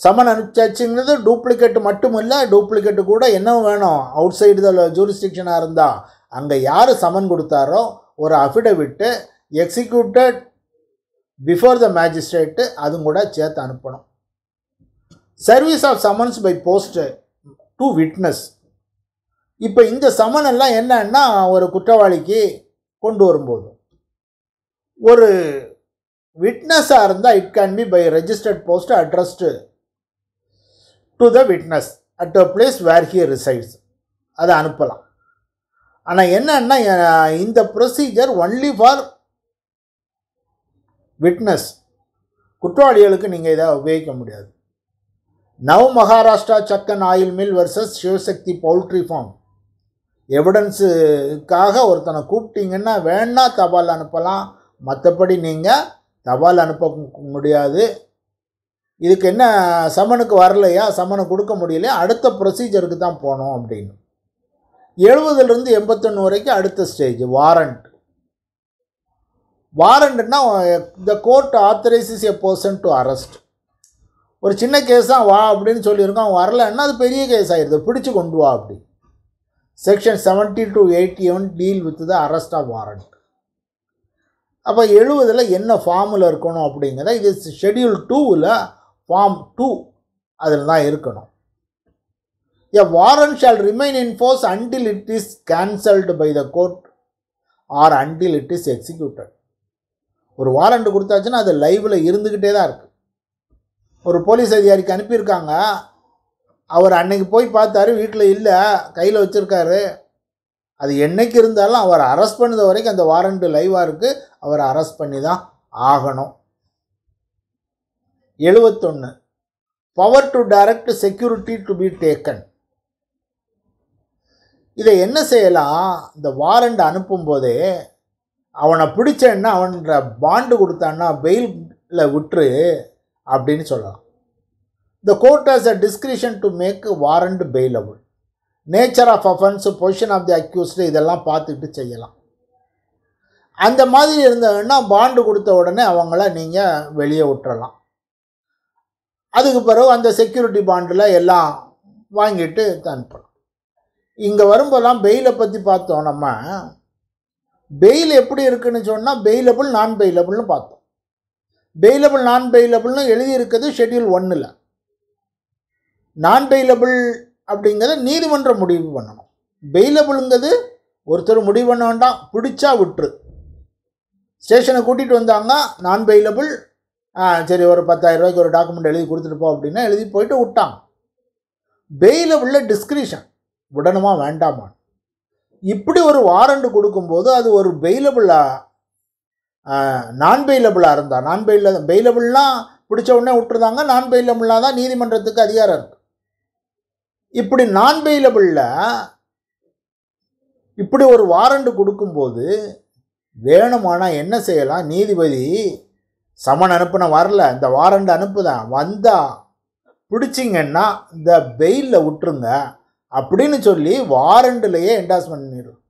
சமன் அனுப்பிச்சாச்சுங்கிறது டூப்ளிகேட் மட்டும் இல்லை டூப்ளிகேட்டு கூட என்ன வேணும் அவுட் சைடு த ஜூரிஸ்டிக்ஷனாக இருந்தால் அங்கே யார் சமன் கொடுத்தாரோ ஒரு affidavit executed before the magistrate அதுவும் கூட சேர்த்து அனுப்பணும் service of summons by post to witness இப்போ இந்த சமன் எல்லாம் என்னன்னா ஒரு குற்றவாளிக்கு கொண்டு வரும்போது ஒரு விட்னஸாக இருந்தால் it can be by registered post addressed to the witness at a place where he resides அதை அனுப்பலாம் ஆனால் என்னன்னா இந்த ப்ரொசீஜர் ஒன்லி ஃபார் விட்னஸ் குற்றவாளிகளுக்கு நீங்கள் இதை உபயோகிக்க முடியாது now Maharashtra Chakan oil mill versus Shivshakti poultry farm எவிடன்ஸுக்காக ஒருத்தனை கூப்பிட்டீங்கன்னா வேணால் தபால் அனுப்பலாம் மற்றபடி நீங்கள் தபால் அனுப்ப முடியாது இதுக்கு என்ன சம்மனுக்கு வரலையா சம்மனை கொடுக்க முடியலையா அடுத்த ப்ரொசீஜருக்கு தான் போனோம் அப்படின்னு எழுபதுலேருந்து எண்பத்தொன்று வரைக்கும் அடுத்த ஸ்டேஜ் வாரண்ட் வாரண்ட்டுன்னா the court authorises a person to arrest ஒரு சின்ன கேஸ் தான் வா அப்படின்னு சொல்லியிருக்கோம் அவன் வரலன்னா அது பெரிய கேஸ் ஆகிடுது பிடிச்சி கொண்டு வா அப்படி section seventy two eighty one deal with the arrest of warrant அப்போ எழுபதில் என்ன ஃபார்மில் இருக்கணும் அப்படிங்கிறத இது ஷெட்யூல் டூவில் ஃபார்ம் டூ அதில் தான் இருக்கணும் a warrant shall remain in force until it is cancelled by the court or until it is executed ஒரு வாரண்ட் கொடுத்தாச்சுன்னா அது லைவில் இருந்துக்கிட்டே தான் இருக்குது ஒரு போலீஸ் அதிகாரிக்கு அனுப்பியிருக்காங்க அவர் அன்னைக்கு போய் பார்த்தாரு வீட்டில் இல்லை கையில் வச்சுருக்காரு அது என்றைக்கு இருந்தாலும் அவர் அரெஸ்ட் பண்ணது வரைக்கும் அந்த வாரண்ட்டு லைவாக இருக்குது அவர் அரெஸ்ட் பண்ணி தான் ஆகணும் எழுபத்தொன்று power to direct security to be taken இதை என்ன செய்யலாம் இந்த வாரண்ட் அனுப்பும்போதே அவனை என்ன அவன்ற பாண்டு கொடுத்தான்னா பெயிலில் விட்டுரு அப்படின்னு சொல்லலாம் the court has a discretion to make warrant bailable nature of offence position of the accused இதெல்லாம் பார்த்துட்டு செய்யலாம் அந்த மாதிரி இருந்தவன்னா பாண்டு கொடுத்த உடனே அவங்கள நீங்கள் வெளியே விட்டுறலாம் அதுக்கு பிறகு அந்த செக்யூரிட்டி பாண்டில் எல்லாம் வாங்கிட்டு அனுப்பலாம் இங்கே வரும்போதெல்லாம் பெயிலை பற்றி பார்த்தோம் நம்ம பெயில் எப்படி இருக்குன்னு சொன்னால் பெயிலபிள் நான் பெயிலபிள்னு பார்த்தோம் பெயிலபிள் நான் பெயிலபிள்னு எழுதியிருக்கிறது ஷெட்யூல் ஒன்றில் நான் பெயிலபிள் அப்படிங்கிறத நீதிமன்றம் முடிவு பண்ணணும் பெயிலபிளுங்கிறது ஒருத்தர் முடிவு பண்ண வேண்டாம் பிடிச்சா விட்டுரு ஸ்டேஷனை கூட்டிகிட்டு வந்தாங்க நான் பெயிலபிள் சரி ஒரு பத்தாயிரம் ரூபாய்க்கு ஒரு டாக்குமெண்ட் எழுதி கொடுத்துட்டு போ அப்படின்னா எழுதி போயிட்டு விட்டான் பெயில உள்ள டிஸ்கிரிஷன் விடணுமா வேண்டாமா இப்படி ஒரு வாரண்ட் கொடுக்கும்போது அது ஒரு பெயிலபிளாக நான் பெயிலபிளாக இருந்தால் நான் பெயில பெயிலபிள்லாம் பிடிச்ச உடனே விட்டுருந்தாங்க நான் பெயிலபிளாக தான் நீதிமன்றத்துக்கு அதிகாரம் இருக்கு இப்படி நான் பெயிலபிளில் இப்படி ஒரு வாரண்ட் கொடுக்கும்போது வேணுமானால் என்ன செய்யலாம் நீதிபதி சமன் அனுப்புன வரல இந்த வாரண்ட் அனுப்புதான் வந்தா பிடிச்சிங்கன்னா இந்த பெயிலில் விட்டுருங்க அப்படின்னு சொல்லி வாரண்ட்லேயே என்டாஸ்மெண்ட் பண்ணிடும்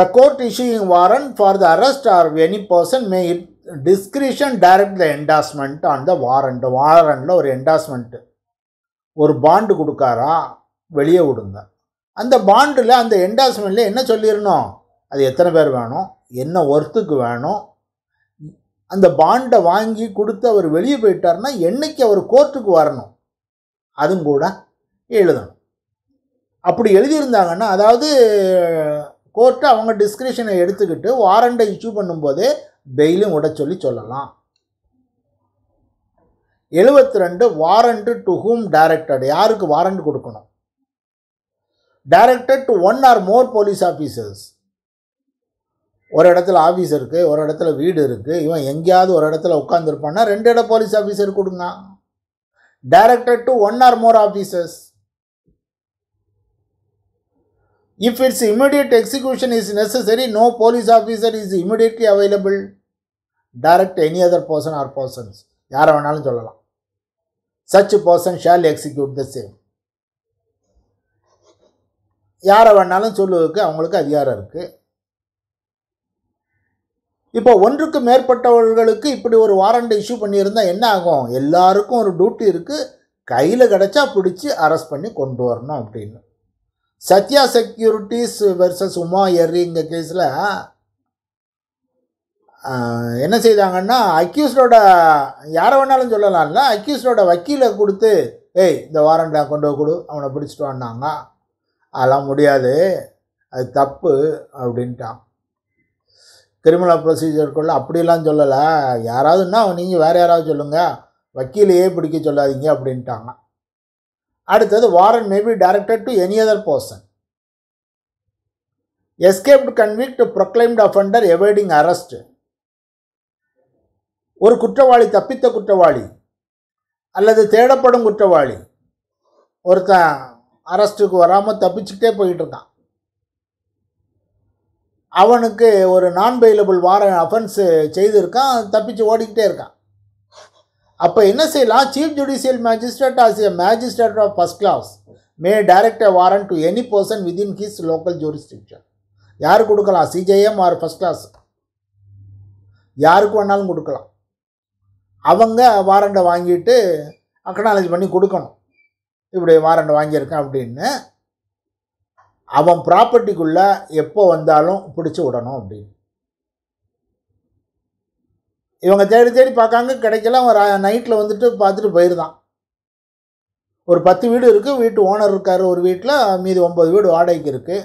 the court issuing warrant for the arrest or any person may it discretion direct the endorsement on the warrant வாரண்டில் ஒரு என்டாஸ்மெண்ட்டு ஒரு பாண்டு கொடுக்காரா வெளியே விடுங்க அந்த பாண்டில் அந்த என்டாஸ்மெண்ட்டில் என்ன சொல்லிடணும் அது எத்தனை பேர் வேணும் என்ன ஒர்த்துக்கு வேணும் அந்த பாண்டை வாங்கி கொடுத்து அவர் வெளியே போயிட்டார்னா என்னைக்கு அவர் கோர்ட்டுக்கு வரணும் அதுவும் கூட எழுதணும் அப்படி எழுதியிருந்தாங்கன்னா அதாவது கோர்ட்டு அவங்க டிஸ்கிரிப்ஷனை எடுத்துக்கிட்டு வாரண்டை இஷ்யூ பண்ணும்போதே பெயிலும் உட சொல்லி சொல்லலாம் எழுபத்தி ரெண்டு வாரண்ட் டு ஹூம் டைரக்டட் யாருக்கு வாரண்ட் கொடுக்கணும் directed to one or more police officers ஒரு இடத்துல ஆஃபீஸ் இருக்குது ஒரு இடத்துல வீடு இருக்குது இவன் எங்கேயாவது ஒரு இடத்துல உட்காந்துருப்பான்னா ரெண்டு இடம் போலீஸ் ஆஃபீஸர் கொடுங்க director to one or more officers if its immediate execution is necessary no police officer is immediately available direct any other person or persons யாரை வேணாலும் சொல்லலாம் such person shall execute the same யாரை வேணாலும் சொல்லுவதுக்கு அவங்களுக்கு அதிகாரம் இருக்குது இப்போ ஒன்றுக்கு மேற்பட்டவர்களுக்கு இப்படி ஒரு வாரண்ட் இஷ்யூ பண்ணியிருந்தால் என்ன ஆகும் எல்லாருக்கும் ஒரு டியூட்டி இருக்குது கையில் கிடச்சா பிடிச்சி அரெஸ்ட் பண்ணி கொண்டு வரணும் அப்படின்னு சத்யா செக்யூரிட்டிஸ் வெர்சஸ் உமா எரிங்க கேஸில் என்ன செய்தாங்கன்னா அக்யூஸ்டோட யாரை வேணாலும் சொல்லலாம்ல அக்யூஸ்டோட வக்கீலை கொடுத்து ஏய் இந்த வாரண்டை கொண்டு கொடு அவனை பிடிச்சிட்டு வந்தாங்க அதெல்லாம் முடியாது அது தப்பு அப்படின்ட்டான் கிரிமினல் ப்ரொசீஜருக்குள்ளே அப்படிலாம் சொல்லலை யாராவதுன்னா நீங்கள் வேறு யாராவது சொல்லுங்கள் வக்கீலையே பிடிக்க சொல்லாதீங்க அப்படின்ட்டாங்க அடுத்தது warrant maybe directed to any other person escaped convict proclaimed offender evading arrest ஒரு குற்றவாளி தப்பித்த குற்றவாளி அல்லது தேடப்படும் குற்றவாளி ஒருத்தன் அரெஸ்ட்டுக்கு வராமல் தப்பிச்சுக்கிட்டே போயிட்டு இருக்கான் அவனுக்கு ஒரு நான் பெயிலபிள் வார அஃபென்ஸு செய்திருக்கான் தப்பிச்சு ஓடிக்கிட்டே இருக்கான் அப்போ என்ன செய்யலாம் chief judicial magistrate as a magistrate of first class may direct a warrant to any person within his local jurisdiction யார் கொடுக்கலாம் சிஜேஎம் ஆர் ஃபஸ்ட் கிளாஸ் யாருக்கு வேணாலும் கொடுக்கலாம் அவங்க வாரண்டை வாங்கிட்டு அக்னாலேஜ் பண்ணி கொடுக்கணும் இப்படி வாரண்டை வாங்கியிருக்கேன் அப்படின்னு அவன் ப்ராப்பர்ட்டிக்குள்ளே எப்போ வந்தாலும் பிடிச்சி விடணும் அப்படின்னு இவங்க தேடி தேடி பார்க்காங்க கிடைக்கல அவன் நைட்டில் வந்துட்டு பார்த்துட்டு போயிருந்தான் ஒரு பத்து வீடு இருக்குது வீட்டு ஓனர் இருக்கார் ஒரு வீட்டில் மீதி ஒம்பது வீடு வாடகைக்கு இருக்குது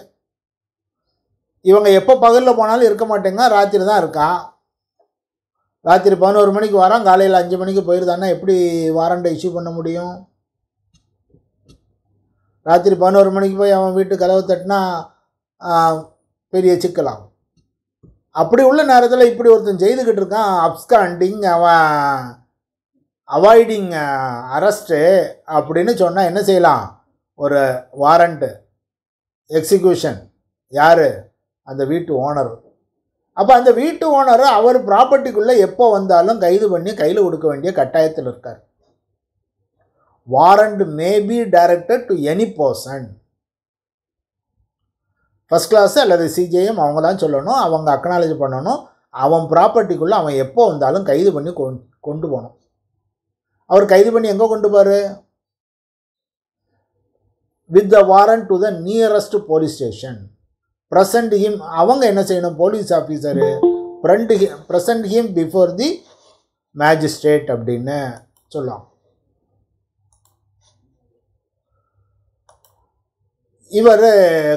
இவங்க எப்போ பகலில் போனாலும் இருக்க மாட்டேங்க ராத்திரி தான் இருக்கான் ராத்திரி பதினோரு மணிக்கு வரான் காலையில் அஞ்சு மணிக்கு போயிருந்தான்னா எப்படி வாரண்டை இஷ்யூ பண்ண முடியும் ராத்திரி பதினோரு மணிக்கு போய் அவன் வீட்டு கதவை தட்டினா பெரிய சிக்கலாம் அப்படி உள்ள நேரத்தில் இப்படி ஒருத்தன் செய்துக்கிட்டு இருக்கான் அப்ஸ்காண்டிங் அவன் அவாய்டிங் அரெஸ்ட்டு அப்படின்னு சொன்னால் என்ன செய்யலாம் ஒரு வாரண்ட்டு எக்ஸிக்யூஷன் யார் அந்த வீட்டு ஓனர் அப்போ அந்த வீட்டு ஓனர் அவர் ப்ராப்பர்ட்டிக்குள்ளே எப்போ வந்தாலும் கைது பண்ணி கையில் கொடுக்க வேண்டிய கட்டாயத்தில் இருக்கார் warrant may be directed to any person first class அல்லது சிஜேஎம் அவங்க தான் சொல்லணும் அவங்க அக்னாலேஜ் பண்ணணும் அவன் ப்ராப்பர்ட்டிக்குள்ளே அவன் எப்போ வந்தாலும் கைது பண்ணி கொண்டு போகணும் அவர் கைது பண்ணி எங்கே கொண்டு போவார் with the warrant to the nearest police station present him அவங்க என்ன செய்யணும் போலீஸ் ஆஃபீஸரு ப்ரெண்ட் he present him before the magistrate அப்படின்னு சொல்லலாம் இவர்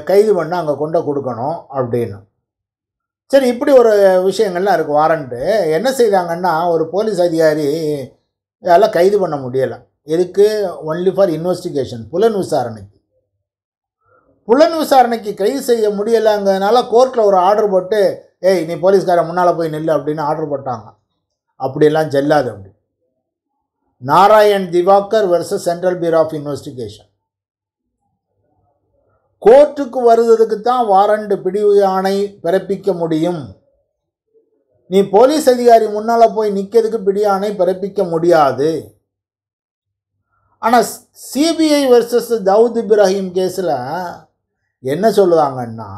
கைது பண்ணால் அங்கே கொண்டு கொடுக்கணும் அப்படின்னு சரி இப்படி ஒரு விஷயங்கள்லாம் இருக்குது வாரண்ட்டு என்ன செய்தாங்கன்னா ஒரு போலீஸ் அதிகாரி அதெல்லாம் கைது பண்ண முடியலை எதுக்கு ஒன்லி ஃபார் இன்வெஸ்டிகேஷன் புலன் விசாரணைக்கு புலன் விசாரணைக்கு கைது செய்ய முடியலைங்கிறதுனால கோர்ட்டில் ஒரு ஆர்டர் போட்டு ஏய் நீ போலீஸ்காரன் முன்னால் போய் நில்லு அப்படின்னு ஆர்டர் போட்டாங்க அப்படியெல்லாம் செல்லாது அப்படி Narayan Diwakar versus central bureau of investigation கோர்ட்டுக்கு வருவதற்கு தான் வாரண்டு பிடிவு ஆணை பிறப்பிக்க முடியும் நீ போலீஸ் அதிகாரி முன்னால் போய் நிற்கிறதுக்கு ஆணை பிறப்பிக்க முடியாது ஆனால் சிபிஐ வர்சஸ் தவுத் இப்ராஹிம் கேஸில் என்ன சொல்லுவாங்கன்னா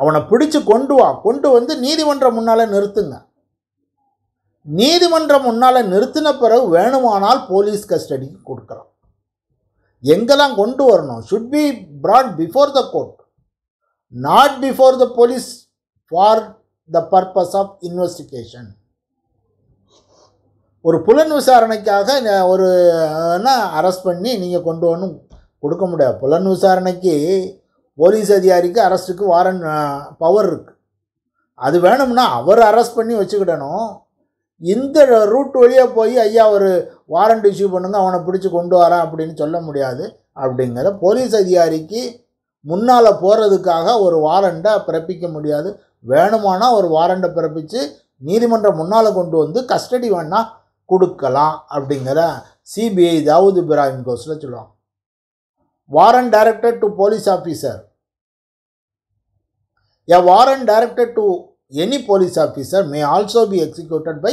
அவனை பிடிச்சு கொண்டு வா கொண்டு வந்து நீதிமன்றம் முன்னால் நிறுத்துங்க நீதிமன்றம் முன்னால் நிறுத்தின பிறகு வேணுமானால் போலீஸ் கஸ்டடிக்கு கொடுக்குறோம் எங்கெல்லாம் கொண்டு வரணும் should be brought before the court not before the police for the purpose of investigation ஒரு புலன் விசாரணைக்காக ஒரு அரெஸ்ட் பண்ணி நீங்கள் கொண்டு வரணும் கொடுக்க முடியாது புலன் விசாரணைக்கு போலீஸ் அதிகாரிக்கு அரெஸ்ட்டுக்கு வாரண்ட் பவர் இருக்குது அது வேணும்னா அவர் அரெஸ்ட் பண்ணி வச்சுக்கிடணும் இந்த ரூட் வழியாக போய் ஐயா ஒரு வாரண்ட் இஷ்யூ பண்ணுங்க அவனை பிடிச்சி கொண்டு வரேன் அப்படின்னு சொல்ல முடியாது அப்படிங்கிற போலீஸ் அதிகாரிக்கு முன்னால் போகிறதுக்காக ஒரு வாரண்டை பிறப்பிக்க முடியாது வேணுமானால் ஒரு வாரண்டை பிறப்பித்து நீதிமன்றம் முன்னால் கொண்டு வந்து கஸ்டடி வேணால் கொடுக்கலாம் அப்படிங்கிற சிபிஐ தாவூத் இப்ராஹிம் கோஸில் சொல்லுவாங்க warrant director to police officer a warrant director to any police officer may also be executed by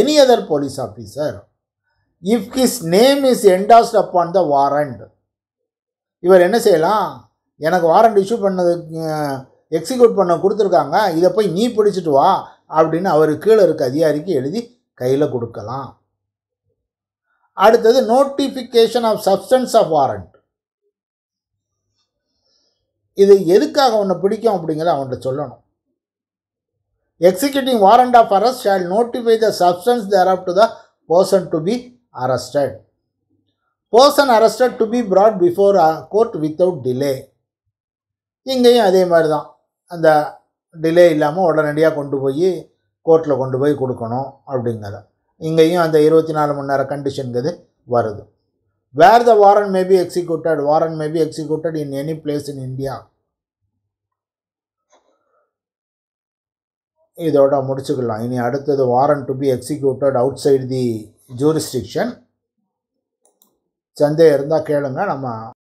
any other police officer if his name is endorsed upon the warrant இவர் என்ன செய்யலாம் எனக்கு warrant issue பண்ணதுக்கு execute பண்ண கொடுத்துருக்காங்க இதை போய் நீ பிடிச்சிட்டு வா அப்படின்னு அவர் கீழே இருக்க அதிகாரிக்கு எழுதி கையில் கொடுக்கலாம் அடுத்தது notification of substance of warrant இது எதுக்காக அவனை பிடிக்கும் அப்படிங்கிறத அவன்கிட்ட சொல்லணும் executive warrant of arrest shall notify the substance thereof to the person to be arrested person arrested to be brought before court without delay இங்கேயும் அதே மாதிரி தான் அந்த டிலே இல்லாமல் உடனடியாக கொண்டு போய் கோர்ட்டில் கொண்டு போய் கொடுக்கணும் அப்படிங்கிறத இங்கேயும் அந்த இருபத்தி நாலு மணி நேரம் கண்டிஷனுங்கிறது வருது where the warrant may be executed warrant may be executed in any place in India இதோட முடிச்சுக்கலாம் இனி அடுத்தது warrant to be executed outside the jurisdiction சந்தேகம் இருந்தால் கேளுங்க நம்ம